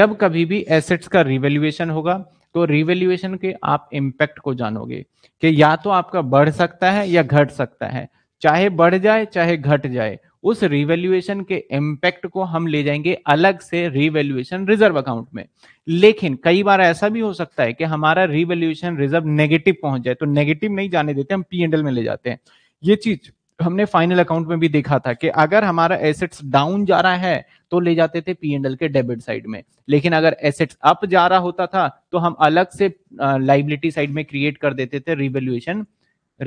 S1: जब कभी भी एसेट्स का रिवेल्युएशन होगा तो रिवेल्युएशन के आप इम्पैक्ट को जानोगे कि या तो आपका बढ़ सकता है या घट सकता है चाहे बढ़ जाए चाहे घट जाए उस रिवेल्युएशन के इम्पैक्ट को हम ले जाएंगे अलग से रिवेल्युएशन रिजर्व अकाउंट में लेकिन कई बार ऐसा भी हो सकता है कि हमारा रिवेल्युएशन रिजर्व नेगेटिव पहुंच जाए तो नेगेटिव नहीं जाने देते हम पी एंडल में ले जाते हैं ये चीज हमने फाइनल अकाउंट में भी देखा था कि अगर हमारा एसेट्स डाउन जा रहा है तो ले जाते थे पी एंड एल के डेबिट साइड में लेकिन अगर एसेट्स अप जा रहा होता था तो हम अलग से लाइबिलिटी uh, साइड में क्रिएट कर देते थे रिवेल्यूएशन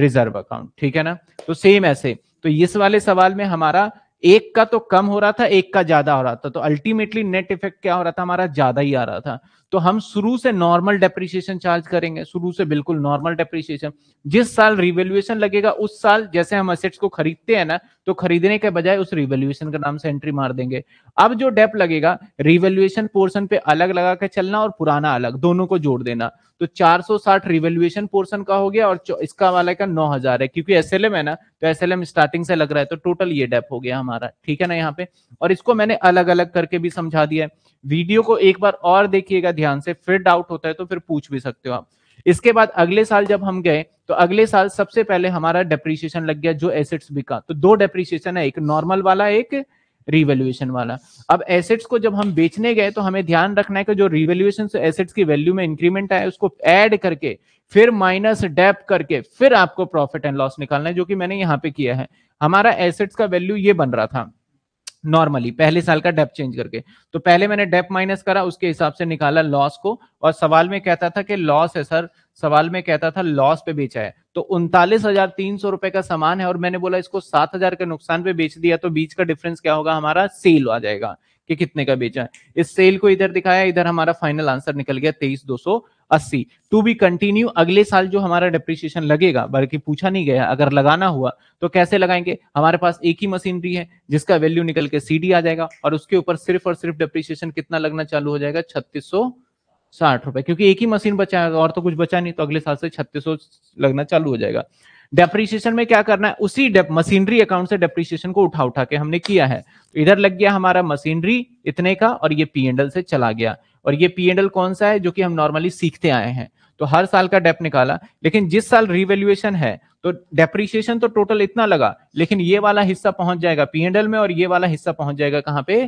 S1: रिजर्व अकाउंट ठीक है ना तो सेम ऐसे तो इस वाले सवाल में हमारा एक का तो कम हो रहा था एक का ज्यादा हो रहा था तो अल्टीमेटली नेट इफेक्ट क्या हो रहा था हमारा ज्यादा ही आ रहा था तो हम शुरू से नॉर्मल डेप्रिसिएशन चार्ज करेंगे शुरू से बिल्कुल नॉर्मल डेप्रिसिएशन जिस साल रिवेल्युएशन लगेगा उस साल जैसे हम असेट्स को खरीदते हैं ना तो खरीदने के बजाय उस रिवेल्युएशन का नाम से एंट्री मार देंगे अब जो डेप लगेगा रिवेल्युएशन पोर्सन पे अलग लगा के चलना और पुराना अलग दोनों को जोड़ देना तो 460 रिवेल्युएशन पोर्सन का हो गया और इसका वाला का 9000 है क्योंकि एस है ना तो एस स्टार्टिंग से लग रहा है तो टोटल ये डेप हो गया हमारा ठीक है ना यहाँ पे और इसको मैंने अलग अलग करके भी समझा दिया है वीडियो को एक बार और देखिएगा ध्यान से फिर डाउट होता है तो फिर पूछ भी सकते हो आप इसके बाद अगले साल जब हम गए तो अगले साल सबसे पहले हमारा डेप्रिसिएशन लग गया जो एसेट्स बिका तो दो डेप्रिसिएशन है एक नॉर्मल वाला एक रिवेल्युएशन वाला अब एसेट्स को जब हम बेचने गए तो हमें ध्यान रखना है कि जो रिवेल्युएशन एसेट्स की वैल्यू में इंक्रीमेंट आया उसको ऐड करके फिर माइनस डेप करके फिर आपको प्रॉफिट एंड लॉस निकालना है जो कि मैंने यहाँ पे किया है हमारा एसेट्स का वैल्यू ये बन रहा था नॉर्मली पहले साल का डेप चेंज करके तो पहले मैंने डेप माइनस करा उसके हिसाब से निकाला लॉस को और सवाल में कहता था कि लॉस है सर सवाल में कहता था लॉस पे बेचा है तो उनतालीस हजार तीन सौ रुपए का सामान है और मैंने बोला इसको सात हजार के नुकसान पे बेच दिया तो बीच का डिफरेंस क्या होगा हमारा सेल आ जाएगा कि कितने का बेचा है इस सेल को इधर दिखाया इधर हमारा फाइनल आंसर निकल गया तेईस दो सौ अस्सी टू बी कंटिन्यू अगले साल जो हमारा डिप्रिशिएशन लगेगा बल्कि पूछा नहीं गया अगर लगाना हुआ तो कैसे लगाएंगे हमारे पास एक ही मशीनरी है जिसका वैल्यू निकल के सीडी आ जाएगा और उसके ऊपर सिर्फ और सिर्फ डिप्रिशिएशन कितना लगना चालू हो जाएगा छत्तीस साठ रुपए क्योंकि एक ही मशीन बचा है और तो कुछ बचा नहीं तो अगले साल से छत्तीस लगना चालू हो जाएगा डेप्रिसिएशन में क्या करना है उसी मशीनरी अकाउंट से डेप्रिसिएशन को उठा उठा के हमने किया है तो इधर लग गया हमारा मशीनरी इतने का और ये पी एंडल से चला गया और ये पी एंडल कौन सा है जो कि हम नॉर्मली सीखते आए हैं तो हर साल का डेप निकाला लेकिन जिस साल रिवेल्युएशन है तो डेप्रीशिएशन तो टोटल इतना लगा लेकिन ये वाला हिस्सा पहुंच जाएगा पी एंडल में और ये वाला हिस्सा पहुंच जाएगा कहां पे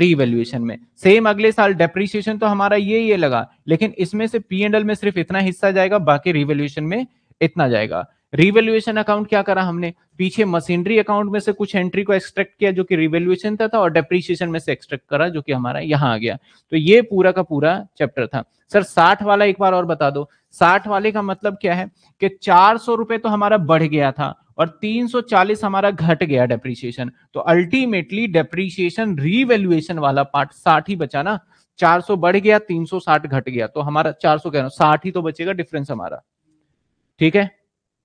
S1: रिवेल्यूएशन में सेम अगले साल डेप्रिशिएशन तो हमारा ये ये लगा लेकिन इसमें से पी एंडल में सिर्फ इतना हिस्सा जाएगा बाकी रिवेल्यूएशन में इतना जाएगा रिवेल्युएशन अकाउंट क्या करा हमने पीछे मशीनरी अकाउंट में से कुछ एंट्री को एक्सट्रैक्ट किया जो कि रिवेल्युएशन था, था और डेप्रीशिएशन में से एक्सट्रैक्ट करा जो कि हमारा यहाँ आ गया तो ये पूरा का पूरा चैप्टर था सर साठ वाला एक बार और बता दो साठ वाले का मतलब क्या है कि चार सौ रुपए तो हमारा बढ़ गया था और 340 हमारा घट गया डेप्रीशिएशन तो अल्टीमेटली डेप्रीशिएशन रिवेल्युएशन वाला पार्ट साठ ही बचा ना 400 बढ़ गया 360 घट गया तो हमारा 400 कह रहा हूं साठ ही तो बचेगा डिफरेंस हमारा ठीक है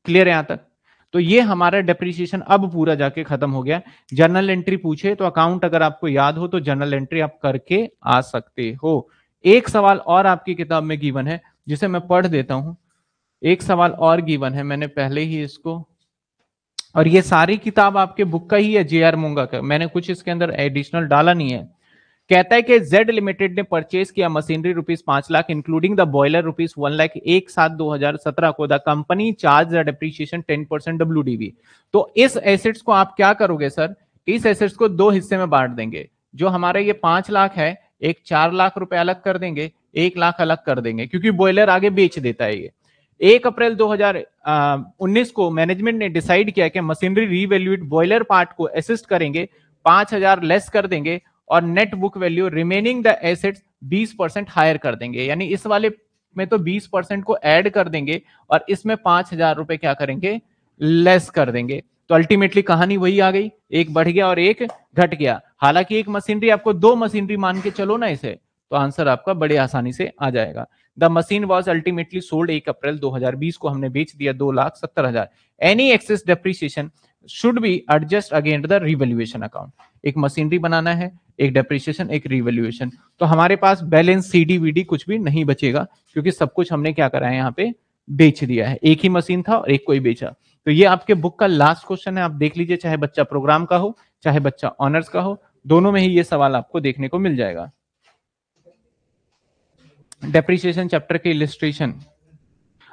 S1: क्लियर है यहां तक तो ये हमारा डेप्रिसिएशन अब पूरा जाके खत्म हो गया जर्नल एंट्री पूछे तो अकाउंट अगर आपको याद हो तो जर्नल एंट्री आप करके आ सकते हो एक सवाल और आपकी किताब में गिवन है जिसे मैं पढ़ देता हूं एक सवाल और गिवन है मैंने पहले ही इसको और ये सारी किताब आपके बुक का ही है जे आर मुंगा का मैंने कुछ इसके अंदर एडिशनल डाला नहीं है कहता है कि जेड लिमिटेड ने परचेज किया मशीनरी रुपीज पांच लाख including the boiler rupees one लाख एक सात दो हजार सत्रह को the company charge the depreciation ten percent W D B तो इस एसेट्स को आप क्या करोगे सर इस एसेट्स को दो हिस्से में बांट देंगे जो हमारे ये पांच लाख है एक चार लाख रुपए अलग कर देंगे एक लाख अलग कर देंगे क्योंकि बॉयलर आगे बेच देता है ये एक अप्रैल 2019 को मैनेजमेंट ने डिसाइड किया कि मशीनरी रीवैल्यूएट बॉयलर पार्ट को असिस्ट करेंगे पांच हजार लेस कर देंगे और net book value remaining the assets 20 percent higher कर देंगे यानी इस वाले में तो 20 परसेंट को ऐड कर देंगे और इसमें पांच हजार रुपए क्या करेंगे लेस कर देंगे तो अल्टीमेटली कहानी वही आ गई एक बढ़ गया और एक घट गया हालांकि एक मशीनरी आपको दो मशीनरी मान के चलो ना इसे तो आंसर आपका बड़े आसानी से आ जाएगा the machine was ultimately sold एक अप्रैल 2020 को हमने बेच दिया दो लाख सत्तर हजार any excess depreciation should be adjust against the revaluation account एक मशीनरी बनाना है एक डेप्रिसिएशन एक रिवेल्युएशन तो हमारे पास बैलेंस सीडीवीडी कुछ भी नहीं बचेगा क्योंकि सब कुछ हमने क्या करा है यहाँ पे बेच दिया है एक ही मशीन था और एक कोई बेचा तो ये आपके बुक का लास्ट क्वेश्चन है आप देख लीजिए चाहे बच्चा प्रोग्राम का हो चाहे बच्चा ऑनर्स का हो दोनों में ही ये सवाल आपको देखने को मिल जाएगा डेप्रिसिएशन चैप्टर के इलिस्ट्रेशन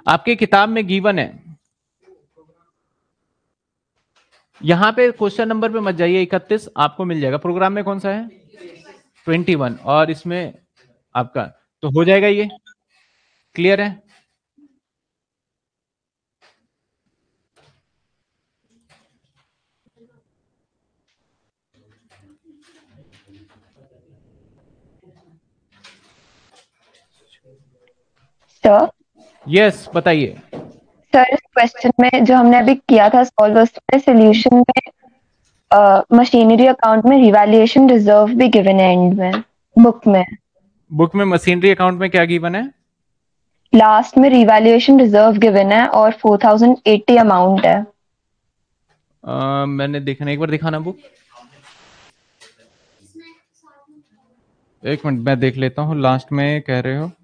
S1: आपके किताब में गीवन है यहां पे क्वेश्चन नंबर पे मत जाइए इकतीस आपको मिल जाएगा प्रोग्राम में कौन सा है ट्वेंटी वन और इसमें आपका तो हो जाएगा ये क्लियर है यस बताइए सर इस क्वेश्चन में जो हमने अभी किया था सॉल्व उसमें सोल्यूशन में मशीनरी अकाउंट में रिवैल्यूएशन रिजर्व भी गिवन है एंड में बुक में बुक में मशीनरी अकाउंट में क्या गिवन है लास्ट में रिवैल्यूएशन रिजर्व गिवन है और 4080 अमाउंट है uh, मैंने देखना एक बार दिखाना बुक एक मिनट मैं देख लेता हूँ लास्ट में कह रहे हो 4080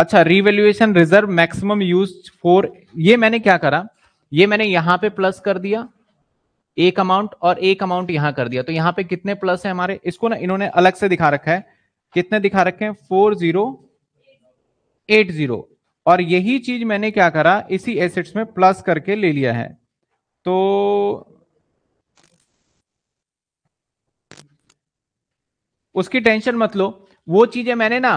S1: अच्छा revaluation reserve maximum use for ये मैंने क्या करा ये मैंने यहां पे प्लस कर दिया एक अमाउंट और एक अमाउंट यहां कर दिया तो यहां पे कितने प्लस है हमारे इसको ना इन्होंने अलग से दिखा रखा है कितने दिखा रखे हैं फोर जीरो एट जीरो और यही चीज मैंने क्या करा इसी एसेट्स में प्लस करके ले लिया है तो उसकी टेंशन मत लो वो चीजें मैंने ना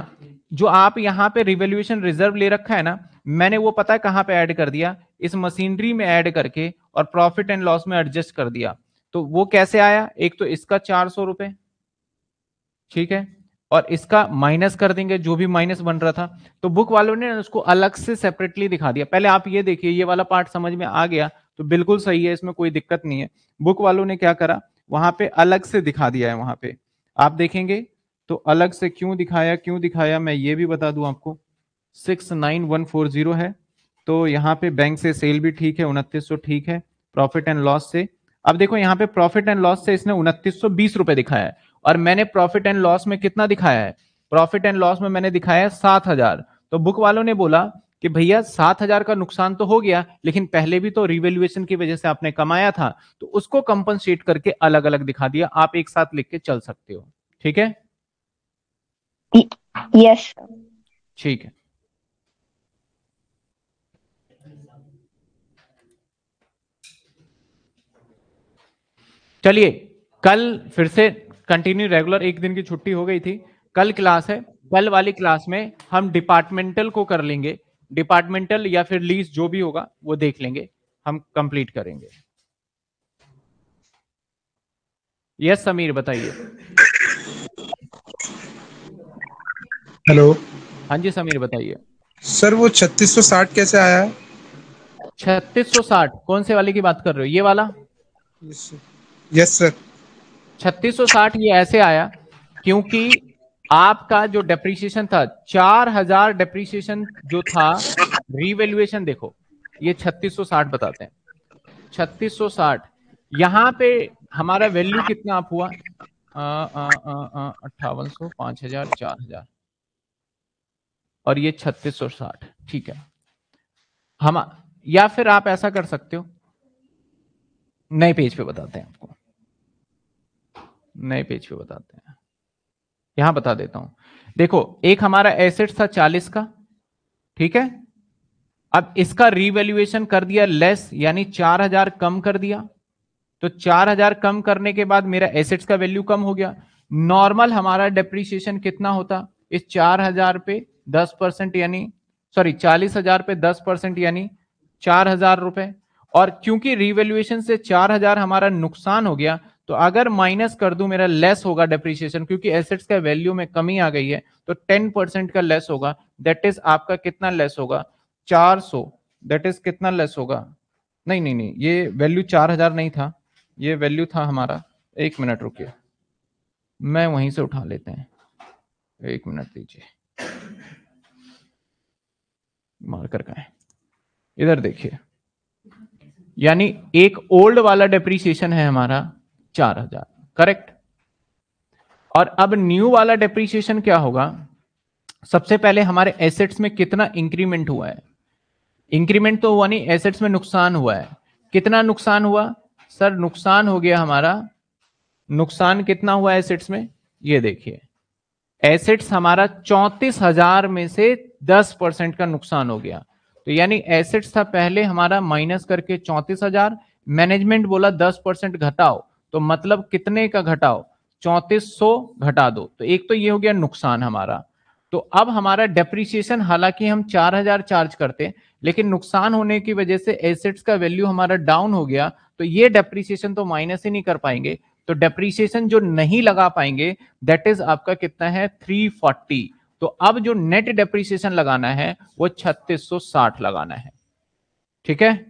S1: जो आप यहां पे रिवेल्यूएशन रिजर्व ले रखा है ना मैंने वो पता है कहां पे ऐड कर दिया इस मशीनरी में ऐड करके और प्रॉफिट एंड लॉस में एडजस्ट कर दिया तो वो कैसे आया एक तो इसका चार सौ रुपए ठीक है और इसका माइनस कर देंगे जो भी माइनस बन रहा था तो बुक वालों ने उसको अलग से सेपरेटली दिखा दिया पहले आप ये देखिए ये वाला पार्ट समझ में आ गया तो बिल्कुल सही है इसमें कोई दिक्कत नहीं है बुक वालों ने क्या करा वहां पे अलग से दिखा दिया है वहां पे आप देखेंगे तो अलग से क्यों दिखाया क्यों दिखाया मैं ये भी बता दूं आपको six nine one four zero है तो यहाँ पे बैंक से सेल भी ठीक है उनतीस सौ ठीक है प्रॉफिट एंड लॉस से अब देखो यहाँ पे प्रॉफिट एंड लॉस से इसने उनतीस सौ बीस रुपए दिखाया है और मैंने प्रॉफिट एंड लॉस में कितना दिखाया है प्रॉफिट एंड लॉस में मैंने दिखाया है सात हजार तो बुक वालों ने बोला कि भैया सात हजार का नुकसान तो हो गया लेकिन पहले भी तो रिवेल्युएशन की वजह से आपने कमाया था तो उसको कंपनसेट करके अलग अलग दिखा दिया आप एक साथ लिख के चल सकते हो ठीक है यस ठीक है चलिए कल फिर से कंटिन्यू रेगुलर एक दिन की छुट्टी हो गई थी कल क्लास है कल वाली क्लास में हम डिपार्टमेंटल को कर लेंगे डिपार्टमेंटल या फिर लीज जो भी होगा वो देख लेंगे हम कंप्लीट करेंगे यस समीर बताइए हेलो हाँ जी समीर बताइए सर वो 3660 कैसे आया है 3660 कौन से वाले की बात कर रहे हो ये वाला यस सर 3660 ये ऐसे आया क्योंकि आपका जो डेप्रिसिएशन था 4000 डेप्रिसिएशन जो था रिवेल्युएशन देखो ये 3660 बताते हैं 3660 यहाँ पे हमारा वैल्यू कितना आप हुआ अट्ठावन सौ पांच हजार चार हजार और ये छत्तीस सौ साठ ठीक है हम या फिर आप ऐसा कर सकते हो नए पेज पे बताते हैं आपको नए पेज पे बताते हैं यहां बता देता हूं देखो एक हमारा एसेट था चालीस का ठीक है अब इसका रिवेल्युएशन कर दिया लेस यानी चार हजार कम कर दिया तो चार हजार कम करने के बाद मेरा एसेट्स का वैल्यू कम हो गया नॉर्मल हमारा डेप्रिसिएशन कितना होता इस चार हजार पे दस परसेंट यानी सॉरी चालीस हजार पे दस परसेंट यानी चार हजार रुपए और क्योंकि रिवेल्युएशन से चार हजार हमारा नुकसान हो गया तो अगर माइनस कर दू मेरा लेस होगा डेप्रिसिएशन क्योंकि एसेट्स का वैल्यू में कमी आ गई है तो टेन परसेंट का लेस होगा दैट इज आपका कितना लेस होगा चार सौ दैट इज कितना लेस होगा नहीं नहीं नहीं ये वैल्यू चार हजार नहीं था ये वैल्यू था हमारा एक मिनट रुकिए मैं वहीं से उठा लेते हैं एक मिनट दीजिए मार्कर का है इधर देखिए यानी एक ओल्ड वाला डेप्रीसिएशन है हमारा चार हजार करेक्ट और अब न्यू वाला डेप्रीसिएशन क्या होगा सबसे पहले हमारे एसेट्स में कितना इंक्रीमेंट हुआ है इंक्रीमेंट तो हुआ नहीं एसेट्स में नुकसान हुआ है कितना नुकसान हुआ सर नुकसान हो गया हमारा नुकसान कितना हुआ एसेट्स में ये देखिए एसेट्स हमारा चौंतीस हजार में से दस परसेंट का नुकसान हो गया तो यानी एसेट्स था पहले हमारा माइनस करके चौंतीस हजार मैनेजमेंट बोला दस परसेंट घटाओ तो मतलब कितने का घटाओ चौतीस सौ घटा दो तो एक तो ये हो गया नुकसान हमारा तो अब हमारा डेप्रिसिएशन हालांकि हम चार हजार चार्ज करते लेकिन नुकसान होने की वजह से एसेट्स का वैल्यू हमारा डाउन हो गया तो ये डेप्रिसिएशन तो माइनस ही नहीं कर पाएंगे तो डेप्रिसिएशन जो नहीं लगा पाएंगे दैट इज आपका कितना है थ्री फोर्टी तो अब जो नेट डेप्रिसिएशन लगाना है वो 3660 लगाना है ठीक है